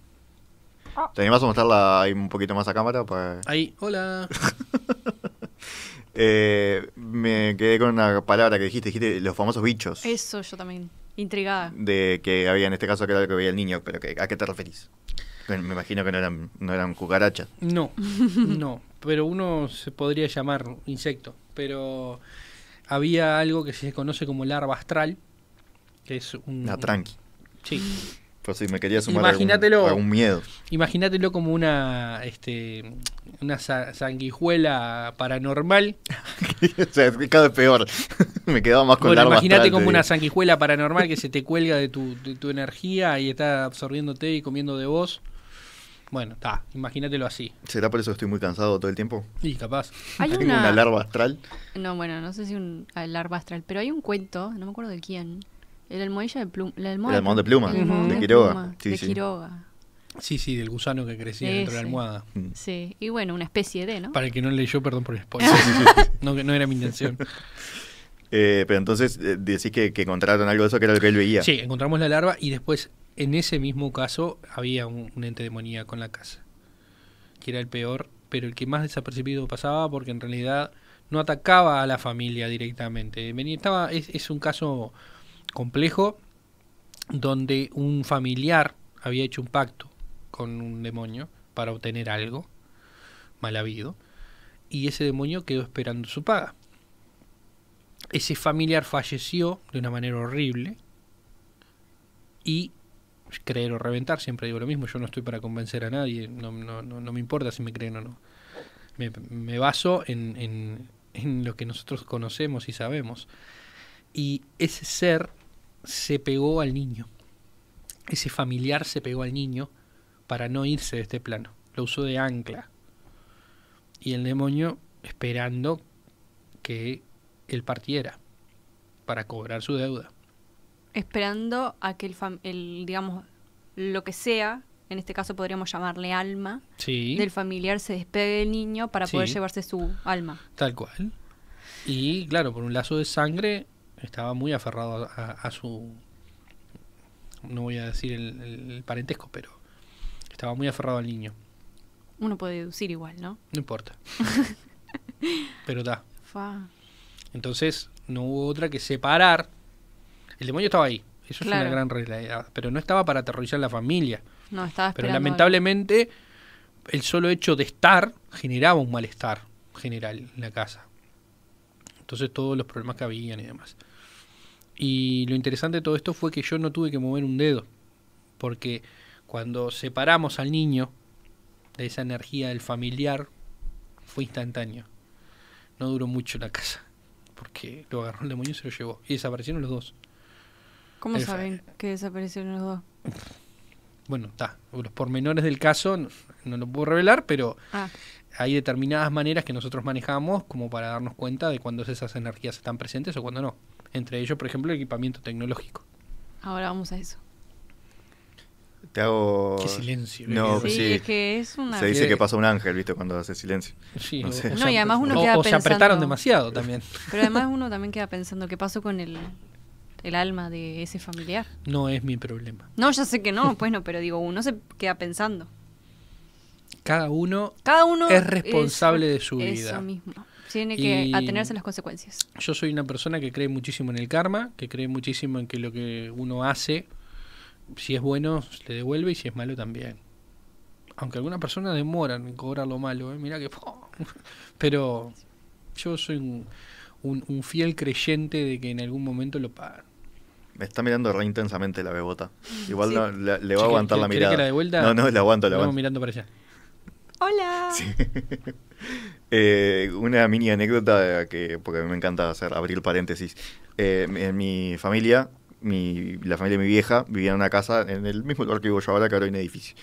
¿Te animás a mostrarla ahí un poquito más a cámara? Para... Pues- ahí, hola. Eh, me quedé con una palabra que dijiste, dijiste los famosos bichos. Eso, yo también. Intrigada. De que había, en este caso, que era lo que veía el niño, pero que, ¿a qué te referís? Me imagino que no eran, no eran cucarachas. No, no. Pero uno se podría llamar insecto. Pero había algo que se conoce como larva astral, que es un... La tranqui. sí si me quería sumar imagínatelo, un miedo. Imagínatelo como una, este, una sanguijuela paranormal. o cada vez peor. me quedaba más con bueno, Imagínate como una sanguijuela paranormal que se te cuelga de tu, energía y está absorbiéndote y comiendo de vos. Bueno, está, imagínatelo así. ¿Será por eso que estoy muy cansado todo el tiempo? Sí, capaz. ¿Hay una... larva astral? No, bueno, no sé si una larva astral, pero hay un cuento, no me acuerdo de quién, el almohadilla de pluma. El almohadón de pluma, de, Quiroga. Sí, de sí. Quiroga. Sí, sí, del gusano que crecía dentro de la almohada. Mm. Sí, y bueno, una especie de, ¿no? Para el que no leyó, perdón por el spoiler. no, era mi intención. Eh, pero entonces eh, decís que, encontraron algo de eso que era lo que él veía. Sí, encontramos la larva y después, en ese mismo caso, había un, ente demoníaco con la casa. Que era el peor, pero el que más desapercibido pasaba porque en realidad no atacaba a la familia directamente. Venía, estaba, es, es un caso complejo donde un familiar había hecho un pacto con un demonio para obtener algo mal habido y ese demonio quedó esperando su paga. Ese familiar falleció de una manera horrible y creer o reventar, siempre digo lo mismo, yo no estoy para convencer a nadie, no, me importa si me creen o no. Me, baso en, en lo que nosotros conocemos y sabemos. Y ese ser se pegó al niño. Ese familiar se pegó al niño para no irse de este plano. Lo usó de ancla. Y el demonio esperando que él partiera para cobrar su deuda. Esperando a que el, digamos, lo que sea, en este caso podríamos llamarle alma, del familiar se despegue del niño para poder llevarse su alma. Tal cual. Y claro, por un lazo de sangre estaba muy aferrado a, su, no voy a decir el, parentesco, pero estaba muy aferrado al niño. Uno puede deducir igual, ¿no? No importa. pero da. Entonces no hubo otra que separar. El demonio estaba ahí. Eso es una gran realidad. Pero no estaba para aterrorizar a la familia. No, estaba Pero lamentablemente el solo hecho de estar generaba un malestar general en la casa. Entonces todos los problemas que habían y demás. Y lo interesante de todo esto fue que yo no tuve que mover un dedo, porque cuando separamos al niño de esa energía del familiar, fue instantáneo. No duró mucho la casa, porque lo agarró el demonio y se lo llevó. Y desaparecieron los dos. ¿Cómo saben que desaparecieron los dos? Bueno, está. Los pormenores del caso no, los lo puedo revelar, pero ah. hay determinadas maneras que nosotros manejamos como para darnos cuenta de cuando esas energías están presentes o cuando no. Entre ellos, por ejemplo, el equipamiento tecnológico. Ahora vamos a eso. Te hago. Qué silencio. sí, Se dice que pasa un ángel, ¿viste? Cuando hace silencio. Sí, no, y además uno o se apretaron demasiado también. Pero además uno también queda pensando qué pasó con el, alma de ese familiar. No es mi problema. No, ya sé que no, pues no, pero digo, uno se queda pensando. Cada uno, Cada uno es responsable de su vida. Eso mismo. Tiene que atenerse a las consecuencias. Yo soy una persona que cree muchísimo en el karma, que cree muchísimo en que lo que uno hace, si es bueno, le devuelve y si es malo también. Aunque algunas personas demoran en cobrar lo malo, ¿eh? Mirá mira que... Pero yo soy un, fiel creyente de que en algún momento lo pagan. Me está mirando re intensamente la bebota. Mm. Igual le va a aguantar la mirada. Que la No, no, la aguanto, la aguanto. Estamos mirando para allá. Hola. Sí. Eh, una mini anécdota que, porque me encanta hacer abrir paréntesis. Eh, en mi familia, la familia de mi vieja, vivía en una casa en el mismo lugar que vivo yo ahora, que ahora hay un edificio.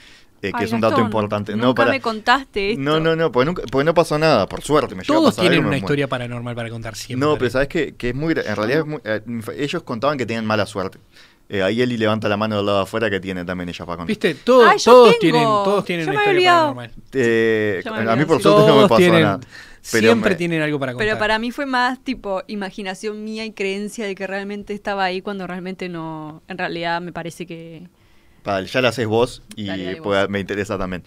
Eh, que es un dato importante. Nunca no para... me contaste esto. No, no, no, porque, no pasó nada, por suerte. Me Todos tienen una historia paranormal para contar siempre. No, pero sabes que, es muy. En realidad, eh, ellos contaban que tenían mala suerte. Eh, ahí Eli levanta la mano del lado de afuera que tiene también ella con. Viste, todos tienen, todos tienen historia eh, a mí por suerte no me pasó nada. siempre tienen algo para contar. Pero para mí fue más tipo imaginación mía y creencia de que realmente estaba ahí cuando realmente no. En realidad me parece que. Vale, ya la haces vos y me interesa también.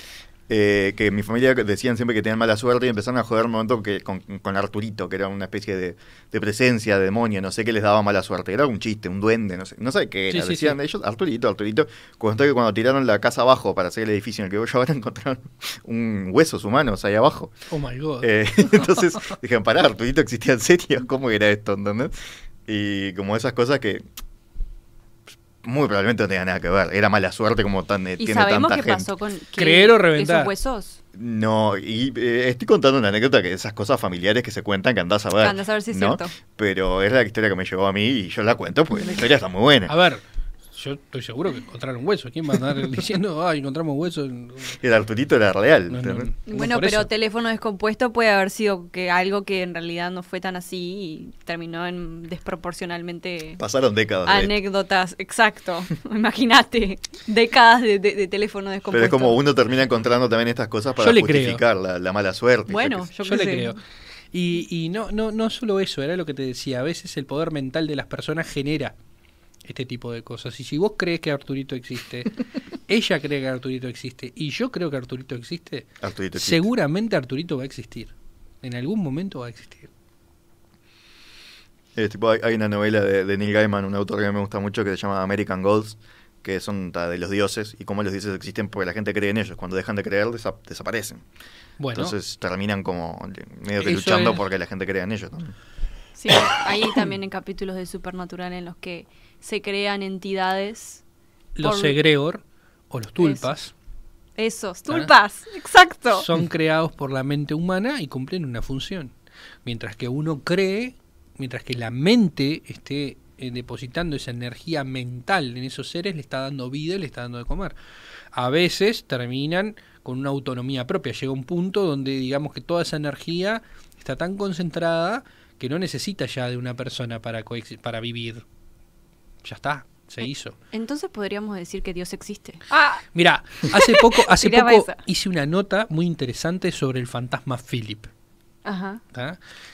Eh, que mi familia decían siempre que tenían mala suerte y empezaron a joder un momento que, con, Arturito, que era una especie de, presencia, de demonio, no sé qué les daba mala suerte. Era un chiste, un duende, no sé, no sé qué era. decían ellos, Arturito, Arturito. Contó que cuando tiraron la casa abajo para hacer el edificio en el que voy ahora, encontraron un huesos humanos ahí abajo. Oh my god. Eh, entonces dijeron, pará, Arturito existía en serio, ¿cómo era esto? ¿Entendés? Y como esas cosas que muy probablemente no tenía nada que ver. Era mala suerte como tan, eh, ¿Y sabemos qué pasó con creer o reventar. huesos? No, y eh, estoy contando una anécdota que esas cosas familiares que se cuentan que andás a ver. Andás a ver si es cierto. Pero es la historia que me llegó a mí y yo la cuento porque la historia está muy buena. A ver, yo estoy seguro que encontraron hueso. ¿Quién va a andar diciendo, ah, encontramos hueso? El Arturito era real. bueno, pero teléfono descompuesto puede haber sido que algo que en realidad no fue tan así y terminó en desproporcionalmente. Pasaron décadas. Anécdotas, exacto. Imagínate, décadas de, teléfono descompuesto. Pero es como uno termina encontrando también estas cosas para justificar la, mala suerte. Bueno, yo, le creo. Y, no, no, no solo eso, era lo que te decía, a veces el poder mental de las personas genera este tipo de cosas. Y si vos crees que Arturito existe, ella cree que Arturito existe y yo creo que Arturito existe, seguramente Arturito va a existir. En algún momento va a existir. hay, una novela de, Neil Gaiman, un autor que me gusta mucho, que se llama American Gods, que son de los dioses y cómo los dioses existen porque la gente cree en ellos. Cuando dejan de creer, desaparecen. Entonces terminan como medio que luchando porque la gente crea en ellos. Sí, hay también en capítulos de Supernatural en los que se crean entidades. Los egregor o los tulpas. Esos, ¿Ah? tulpas, exacto. Son creados por la mente humana y cumplen una función. Mientras que uno cree, mientras que la mente esté eh, depositando esa energía mental en esos seres, le está dando vida y le está dando de comer. A veces terminan con una autonomía propia. Llega un punto donde digamos que toda esa energía está tan concentrada que no necesita ya de una persona para, para vivir ya está, se hizo. Entonces podríamos decir que Dios existe. Ah. Mira, hace poco, hace poco hice una nota muy interesante sobre el fantasma Philip. Ajá.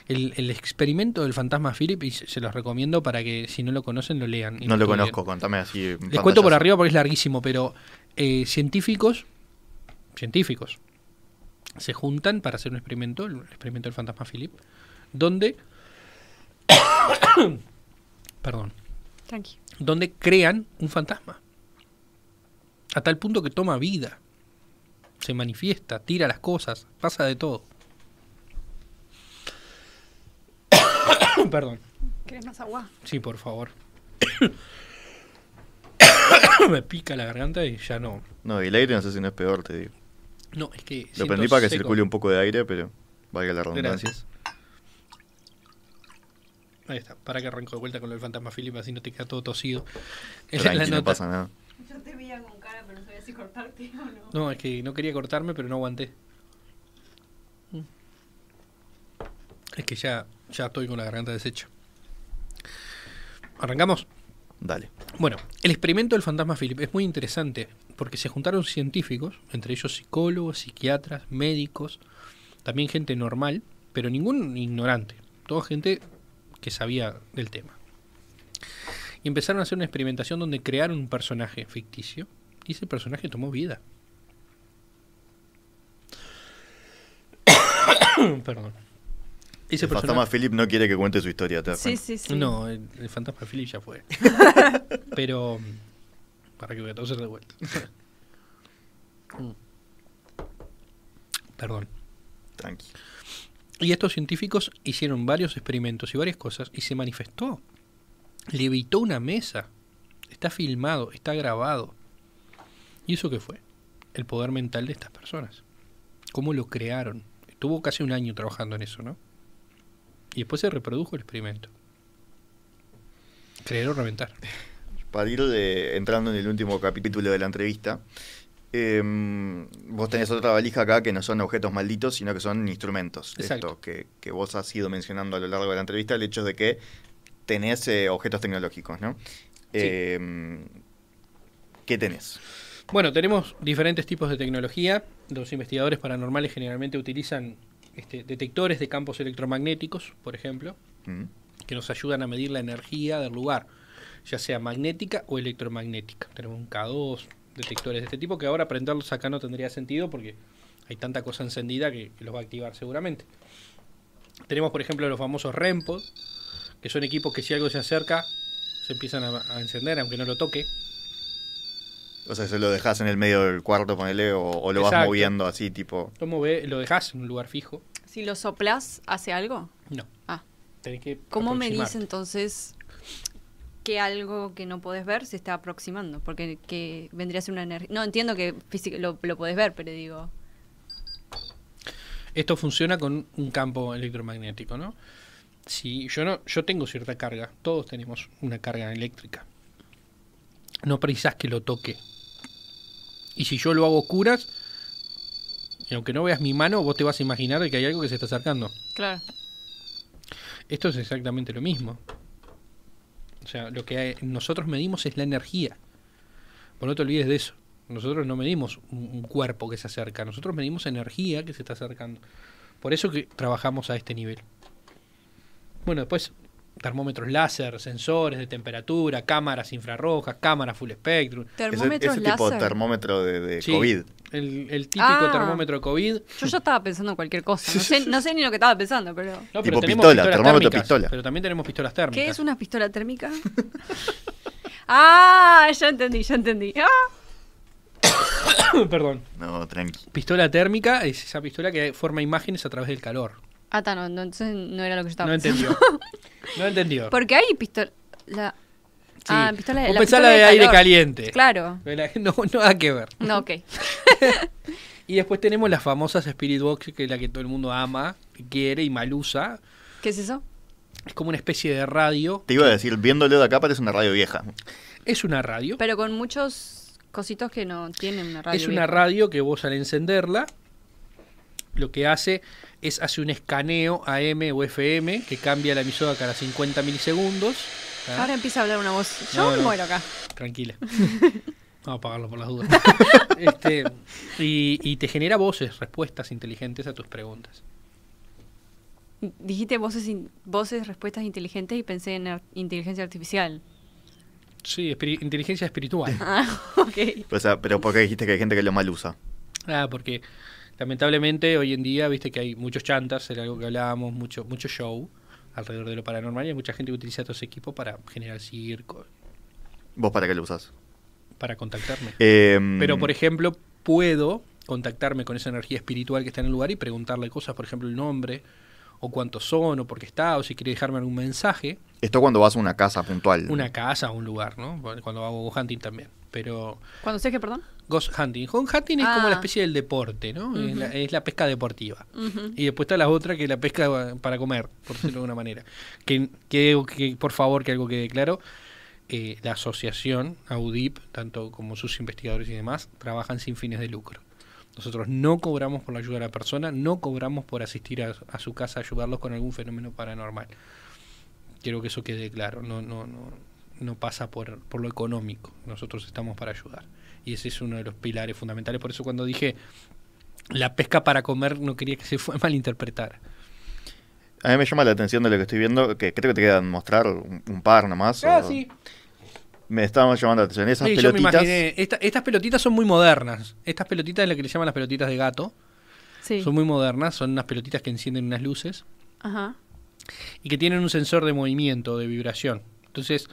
El, el, experimento del fantasma Philip, y se los recomiendo para que si no lo conocen lo lean. no lo conozco, contame así. Les cuento por arriba porque es larguísimo, pero eh, científicos, científicos, se juntan para hacer un experimento, el experimento del fantasma Philip, donde... Perdón donde crean un fantasma. A tal punto que toma vida. Se manifiesta, tira las cosas, pasa de todo. Perdón. ¿Querés más agua? Sí, por favor. Me pica la garganta y ya no. No, y el aire no sé si no es peor, te digo. No, es que. Lo prendí para que circule un poco de aire, pero valga la redundancia. Gracias. Ahí está, para que arranco de vuelta con el fantasma Philip, así no te queda todo tosido. Tranqui, no pasa nada. Yo te veía con cara, pero no sabía si cortarte o no. No, es que no quería cortarme, pero no aguanté. Es que ya, ya estoy con la garganta deshecha. ¿Arrancamos? Dale. Bueno, el experimento del fantasma Philip es muy interesante porque se juntaron científicos, entre ellos psicólogos, psiquiatras, médicos, también gente normal, pero ningún ignorante. Toda gente que sabía del tema. Y empezaron a hacer una experimentación donde crearon un personaje ficticio y ese personaje tomó vida. Perdón. Ese el fantasma Philip no quiere que cuente su historia, sí, sí, sí. No, el, fantasma Philip ya fue. Pero. Para que voy a de vuelta. Perdón. tranquilo y estos científicos hicieron varios experimentos y varias cosas y se manifestó. Levitó una mesa. Está filmado, está grabado. ¿Y eso qué fue? El poder mental de estas personas. ¿Cómo lo crearon? Estuvo casi un año trabajando en eso, ¿no? Y después se reprodujo el experimento. Creer o reventar. Para ir eh, entrando en el último capítulo de la entrevista, Em, vos tenés otra valija acá que no son objetos malditos, sino que son instrumentos. Exacto. que, vos has ido mencionando a lo largo de la entrevista, el hecho de que tenés eh, objetos tecnológicos, ¿no? Em, ¿Qué tenés? Bueno, tenemos diferentes tipos de tecnología. Los investigadores paranormales generalmente utilizan este, detectores de campos electromagnéticos, por ejemplo, mm. que nos ayudan a medir la energía del lugar, ya sea magnética o electromagnética. Tenemos un K2, detectores de este tipo que ahora prenderlos acá no tendría sentido porque hay tanta cosa encendida que, los va a activar seguramente. Tenemos por ejemplo los famosos REMPOD, que son equipos que si algo se acerca se empiezan a, encender aunque no lo toque. O sea, se lo dejas en el medio del cuarto, ponele, o, o lo vas moviendo así, tipo. Lo, ve lo dejas en un lugar fijo. Si lo soplas, ¿hace algo? No. Ah. que ¿Cómo me dice entonces que algo que no podés ver se está aproximando, porque que vendría a ser una energía... No, entiendo que lo, podés ver, pero digo... Esto funciona con un campo electromagnético, ¿no? Si yo no, yo tengo cierta carga, todos tenemos una carga eléctrica. No precisas que lo toque. Y si yo lo hago curas, y aunque no veas mi mano, vos te vas a imaginar que hay algo que se está acercando. Claro. Esto es exactamente lo mismo. O sea, lo que nosotros medimos es la energía. Por no te olvides de eso. Nosotros no medimos un cuerpo que se acerca, nosotros medimos energía que se está acercando. Por eso que trabajamos a este nivel. Bueno, después termómetros láser, sensores de temperatura, cámaras infrarrojas, cámaras full spectrum. ¿Termómetros láser? ese tipo de termómetro de, sí, COVID. El, típico ah. termómetro de COVID. Yo ya estaba pensando en cualquier cosa. No sé, ni lo que estaba pensando, pero. pero tipo pistola, termómetro pistola. Pero también tenemos pistolas térmicas. ¿Qué es una pistola térmica? ah, ya entendí, ya entendí. Ah. Perdón. No, tranqui. Pistola térmica es esa pistola que forma imágenes a través del calor. Ah, está, no, entonces no era lo que yo estaba No entendió. No entendió. Porque hay pistola. Ah, pistola de, la de, aire caliente. Claro. No, da que ver. No, ok. Y después tenemos las famosas Spirit Box, que es la que todo el mundo ama, quiere y mal usa. ¿Qué es eso? Es como una especie de radio. Te iba a decir, viéndolo de acá parece una radio vieja. Es una radio. Pero con muchos cositos que no tienen una radio. es una radio que vos al encenderla, lo que hace es hace un escaneo AM o FM que cambia la emisora cada 50 milisegundos. Ahora empieza a hablar una voz. Yo muero acá. Tranquila. Vamos a apagarlo por las dudas. Este, y, te genera voces, respuestas inteligentes a tus preguntas. Dijiste voces, voces respuestas inteligentes y pensé en inteligencia artificial. Sí, inteligencia espiritual. ah, ok. O sea, pero ¿por qué dijiste que hay gente que lo mal usa? Ah, porque lamentablemente hoy en día, viste que hay muchos chantas, era algo que hablábamos, mucho, mucho show alrededor de lo paranormal y hay mucha gente que utiliza estos equipos para generar circo. ¿Vos para qué lo usás? Para contactarme. Em, Pero, por ejemplo, puedo contactarme con esa energía espiritual que está en el lugar y preguntarle cosas, por ejemplo, el nombre, o cuántos son, o por qué está, o si quiere dejarme algún mensaje. Esto cuando vas a una casa puntual. Una casa, o un lugar, ¿no? Cuando hago hunting también pero... ¿Cuándo se que, perdón? Ghost hunting. Ghost hunting es como la ah. especie del deporte, ¿no? es, la, pesca deportiva. Y después está la otra que la pesca para comer, por decirlo de alguna manera. Que, que, por favor, que algo quede claro. Eh, la asociación, AUDIP, tanto como sus investigadores y demás, trabajan sin fines de lucro. Nosotros no cobramos por la ayuda de la persona, no cobramos por asistir a, a su casa a ayudarlos con algún fenómeno paranormal. Quiero que eso quede claro. No, no, no no pasa por, lo económico. Nosotros estamos para ayudar. Y ese es uno de los pilares fundamentales. Por eso cuando dije la pesca para comer, no quería que se fue malinterpretar. A mí me llama la atención de lo que estoy viendo, que creo que te quedan mostrar un, par nomás. Ah, sí. Me estábamos llamando la atención. Esas Yo me estas pelotitas son muy modernas. Estas pelotitas es lo que le llaman las pelotitas de gato. Sí. Son muy modernas, son unas pelotitas que encienden unas luces. Ajá. Y que tienen un sensor de movimiento, de vibración. Entonces,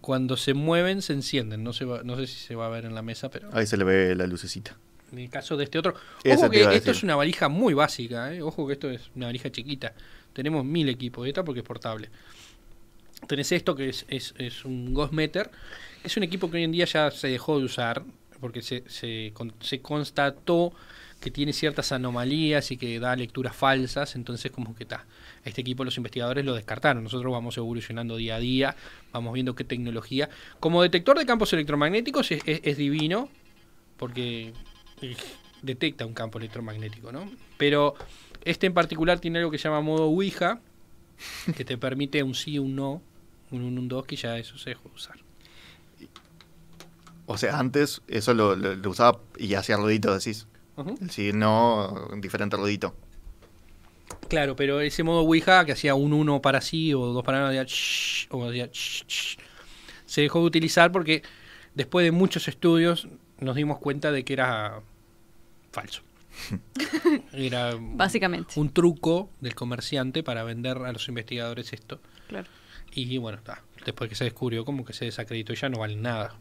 cuando se mueven se encienden. No, se no sé si se va a ver en la mesa, pero... Ahí se le ve la lucecita. En el caso de este otro... Ojo que esto es una valija muy básica, ¿eh? ojo que esto es una valija chiquita. Tenemos mil equipos de esta porque es portable. Tenés esto que es, un Ghost Meter. Es un equipo que hoy en día ya se dejó de usar porque se, se, se constató que tiene ciertas anomalías y que da lecturas falsas, entonces como que está. Este equipo los investigadores lo descartaron. Nosotros vamos evolucionando día a día, vamos viendo qué tecnología. Como detector de campos electromagnéticos es, divino, porque eh, detecta un campo electromagnético, ¿no? Pero este en particular tiene algo que se llama modo Ouija, que te permite un sí, un no, un 1, un 2, que ya eso se dejó usar. O sea, antes eso lo, usaba y hacía roditos, decís. Si no, diferente rodito. Claro, pero ese modo Ouija que hacía un uno para sí o dos para nada, o se dejó de utilizar porque después de muchos estudios nos dimos cuenta de que era falso. Era Básicamente. un truco del comerciante para vender a los investigadores esto. Claro. Y bueno, después que se descubrió, como que se desacreditó ya no vale nada.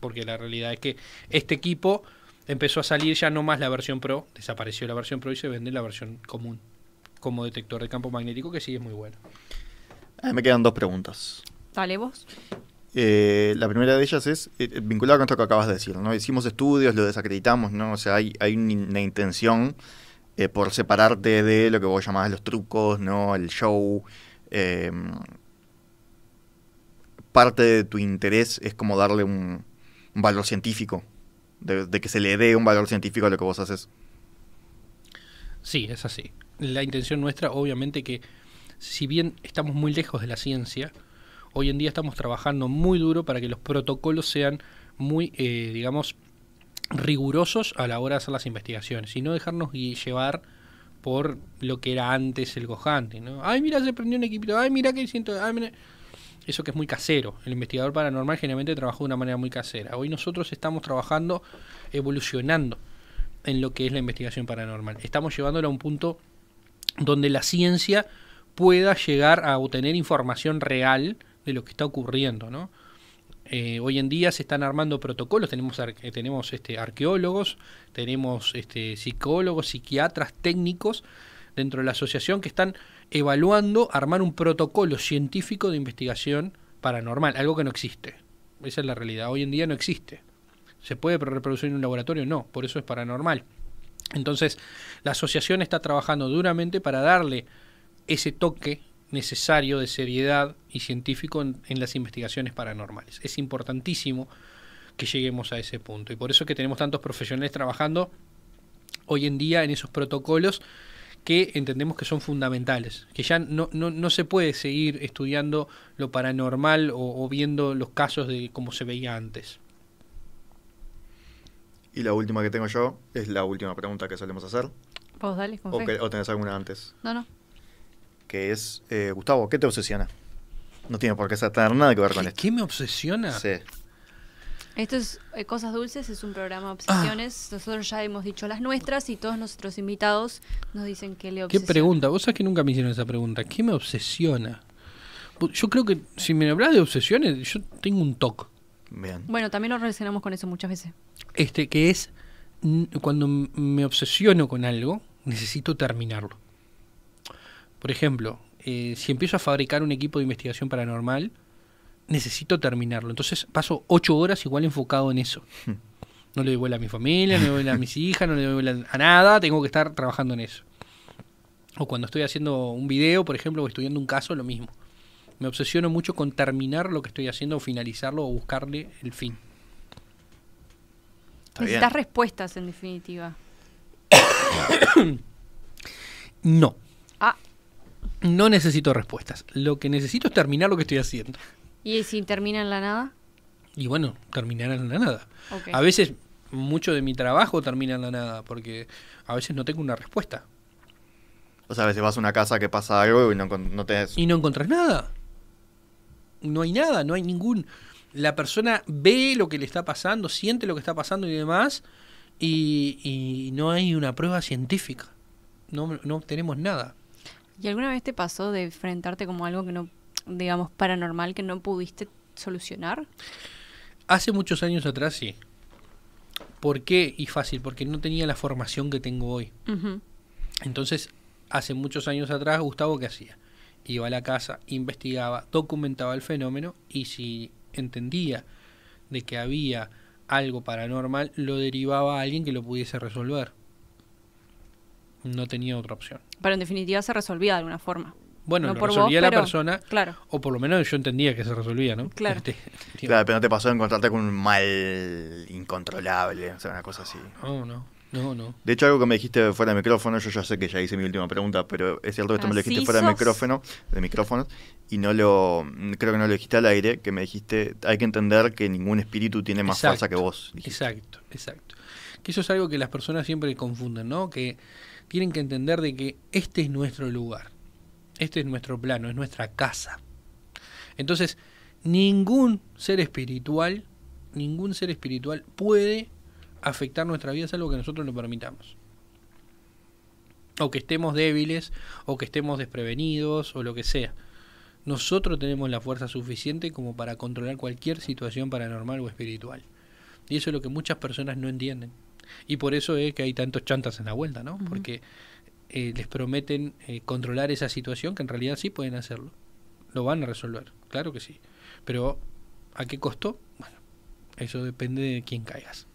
Porque la realidad es que este equipo empezó a salir ya no más la versión Pro, desapareció la versión Pro y se vende la versión común como detector de campo magnético, que sigue muy bueno. me quedan dos preguntas. Dale vos. Eh, la primera de ellas es eh, vinculada con esto que acabas de decir, ¿no? Hicimos estudios, lo desacreditamos, ¿no? O sea, hay, una intención eh, por separarte de lo que vos llamás los trucos, ¿no? El show. parte de tu interés es como darle un valor científico de, que se le dé un valor científico a lo que vos haces. Sí, es así. La intención nuestra, obviamente, que si bien estamos muy lejos de la ciencia, hoy en día estamos trabajando muy duro para que los protocolos sean muy, eh, digamos, rigurosos a la hora de hacer las investigaciones y no dejarnos llevar por lo que era antes el Gohan. ¿no? Ay, mira, se prendió un equipito. Ay, mira que siento. Ay, mira eso que es muy casero. El investigador paranormal generalmente trabaja de una manera muy casera. Hoy nosotros estamos trabajando, evolucionando en lo que es la investigación paranormal. Estamos llevándola a un punto donde la ciencia pueda llegar a obtener información real de lo que está ocurriendo, eh, hoy en día se están armando protocolos, tenemos, eh, tenemos este, arqueólogos, tenemos este, psicólogos, psiquiatras, técnicos dentro de la asociación que están evaluando armar un protocolo científico de investigación paranormal, algo que no existe. Esa es la realidad. Hoy en día no existe. ¿Se puede reproducir en un laboratorio? No, por eso es paranormal. Entonces, la asociación está trabajando duramente para darle ese toque necesario de seriedad y científico en, las investigaciones paranormales. Es importantísimo que lleguemos a ese punto. Y por eso que tenemos tantos profesionales trabajando hoy en día en esos protocolos que entendemos que son fundamentales, que ya no, no, se puede seguir estudiando lo paranormal o, viendo los casos de cómo se veía antes. Y la última que tengo yo es la última pregunta que solemos hacer. Vos dale, con o, tenés alguna antes. No, no. Que es, eh, Gustavo, ¿qué te obsesiona? No tiene por qué tener nada que ver con esto. ¿Qué me obsesiona? Sí. Esto es eh, Cosas Dulces, es un programa de ah. obsesiones. Nosotros ya hemos dicho las nuestras y todos nuestros invitados nos dicen que le obsesiona. ¿Qué pregunta? Vos sabés que nunca me hicieron esa pregunta. ¿Qué me obsesiona? Yo creo que si me hablas de obsesiones, yo tengo un toque. Bueno, también nos relacionamos con eso muchas veces. Este, que es cuando me obsesiono con algo, necesito terminarlo. Por ejemplo, eh, si empiezo a fabricar un equipo de investigación paranormal, necesito terminarlo. Entonces paso ocho horas igual enfocado en eso. Hmm. No le doy bola a mi familia, no le doy bola a mis hijas, no le doy bola a nada, tengo que estar trabajando en eso. O cuando estoy haciendo un video, por ejemplo, o estudiando un caso, lo mismo. Me obsesiono mucho con terminar lo que estoy haciendo o finalizarlo o buscarle el fin. Necesitas respuestas, en definitiva. no. Ah. No necesito respuestas. Lo que necesito es terminar lo que estoy haciendo. ¿Y si termina en la nada? Y bueno, terminarán en la nada. A veces mucho de mi trabajo termina en la nada, porque a veces no tengo una respuesta. O sea, a veces vas a una casa que pasa algo y no, no Y no encontrás nada. No hay nada, no hay ningún... La persona ve lo que le está pasando, siente lo que está pasando y demás, y, no hay una prueba científica. No, no obtenemos nada. ¿Y alguna vez te pasó de enfrentarte como algo que no digamos, paranormal que no pudiste solucionar? Hace muchos años atrás sí. ¿Por qué? Y fácil, porque no tenía la formación que tengo hoy. Entonces, hace muchos años atrás, Gustavo, ¿qué hacía? Iba a la casa, investigaba, documentaba el fenómeno y si entendía de que había algo paranormal, lo derivaba a alguien que lo pudiese resolver. No tenía otra opción. Pero en definitiva se resolvía de alguna forma. Bueno, resolvía la persona, o por lo menos yo entendía que se resolvía, ¿no? Claro. Este, este, claro, pero no te pasó encontrarte con un mal incontrolable, o sea, una cosa así. No, no. No, De hecho, algo que me dijiste fuera de micrófono, yo ya sé que ya hice mi última pregunta, pero es cierto que me lo dijiste ah, fuera de micrófono, de micrófono, y no lo, creo que no lo dijiste al aire, que me dijiste, hay que entender que ningún espíritu tiene más fuerza que vos. Exacto, exacto. Que eso es algo que las personas siempre confunden, ¿no? Que tienen que entender de que este es nuestro lugar este es nuestro plano, es nuestra casa. Entonces, ningún ser espiritual, ningún ser espiritual puede afectar nuestra vida salvo que nosotros lo permitamos. O que estemos débiles, o que estemos desprevenidos, o lo que sea. Nosotros tenemos la fuerza suficiente como para controlar cualquier situación paranormal o espiritual. Y eso es lo que muchas personas no entienden. Y por eso es que hay tantos chantas en la vuelta, ¿no? Porque eh, les prometen eh, controlar esa situación, que en realidad sí pueden hacerlo. Lo van a resolver, claro que sí. Pero ¿a qué costo? Bueno, eso depende de quién caigas.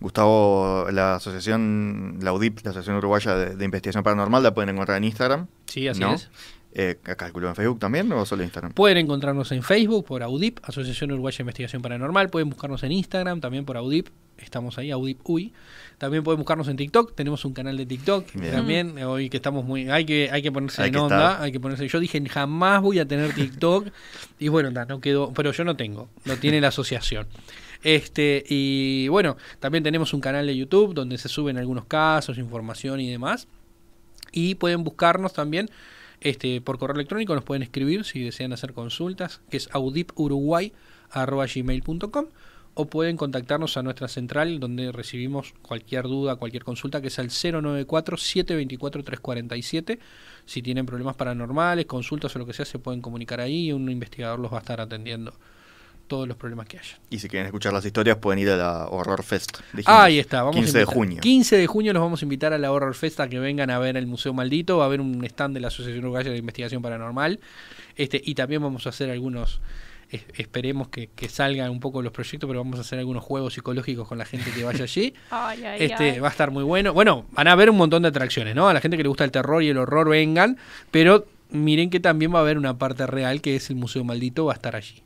Gustavo, la asociación, la UDIP, la Asociación Uruguaya de, Investigación Paranormal, la pueden encontrar en Instagram. Sí, así es. Eh, en Facebook también o solo en Instagram. Pueden encontrarnos en Facebook por Audip, Asociación Uruguaya de Investigación Paranormal. Pueden buscarnos en Instagram también por Audip. Estamos ahí, Audip UI. También pueden buscarnos en TikTok. Tenemos un canal de TikTok también. Hoy que estamos muy. Hay que, hay que ponerse en onda. Hay que ponerse. Yo dije, jamás voy a tener TikTok. y bueno, no quedó. Pero yo no tengo. Lo tiene la asociación. Este, y bueno, también tenemos un canal de YouTube donde se suben algunos casos, información y demás. Y pueden buscarnos también este, por correo electrónico nos pueden escribir si desean hacer consultas, que es audipuruguay.gmail.com o pueden contactarnos a nuestra central donde recibimos cualquier duda, cualquier consulta, que es al 094-724-347. Si tienen problemas paranormales, consultas o lo que sea, se pueden comunicar ahí y un investigador los va a estar atendiendo todos los problemas que haya. Y si quieren escuchar las historias, pueden ir a la Horror Fest. Ahí está, vamos 15 de junio. 15 de junio los vamos a invitar a la Horror Fest a que vengan a ver el Museo Maldito. Va a haber un stand de la Asociación Uruguaya de Investigación Paranormal. Este, y también vamos a hacer algunos. esperemos que, salgan un poco los proyectos, pero vamos a hacer algunos juegos psicológicos con la gente que vaya allí. este va a estar muy bueno. Bueno, van a haber un montón de atracciones, ¿no? A la gente que le gusta el terror y el horror vengan, pero miren que también va a haber una parte real que es el Museo Maldito, va a estar allí.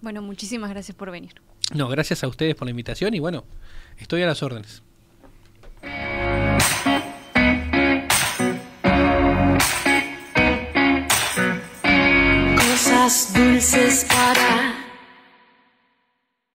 Bueno, muchísimas gracias por venir. No, gracias a ustedes por la invitación y bueno, estoy a las órdenes. Cosas dulces para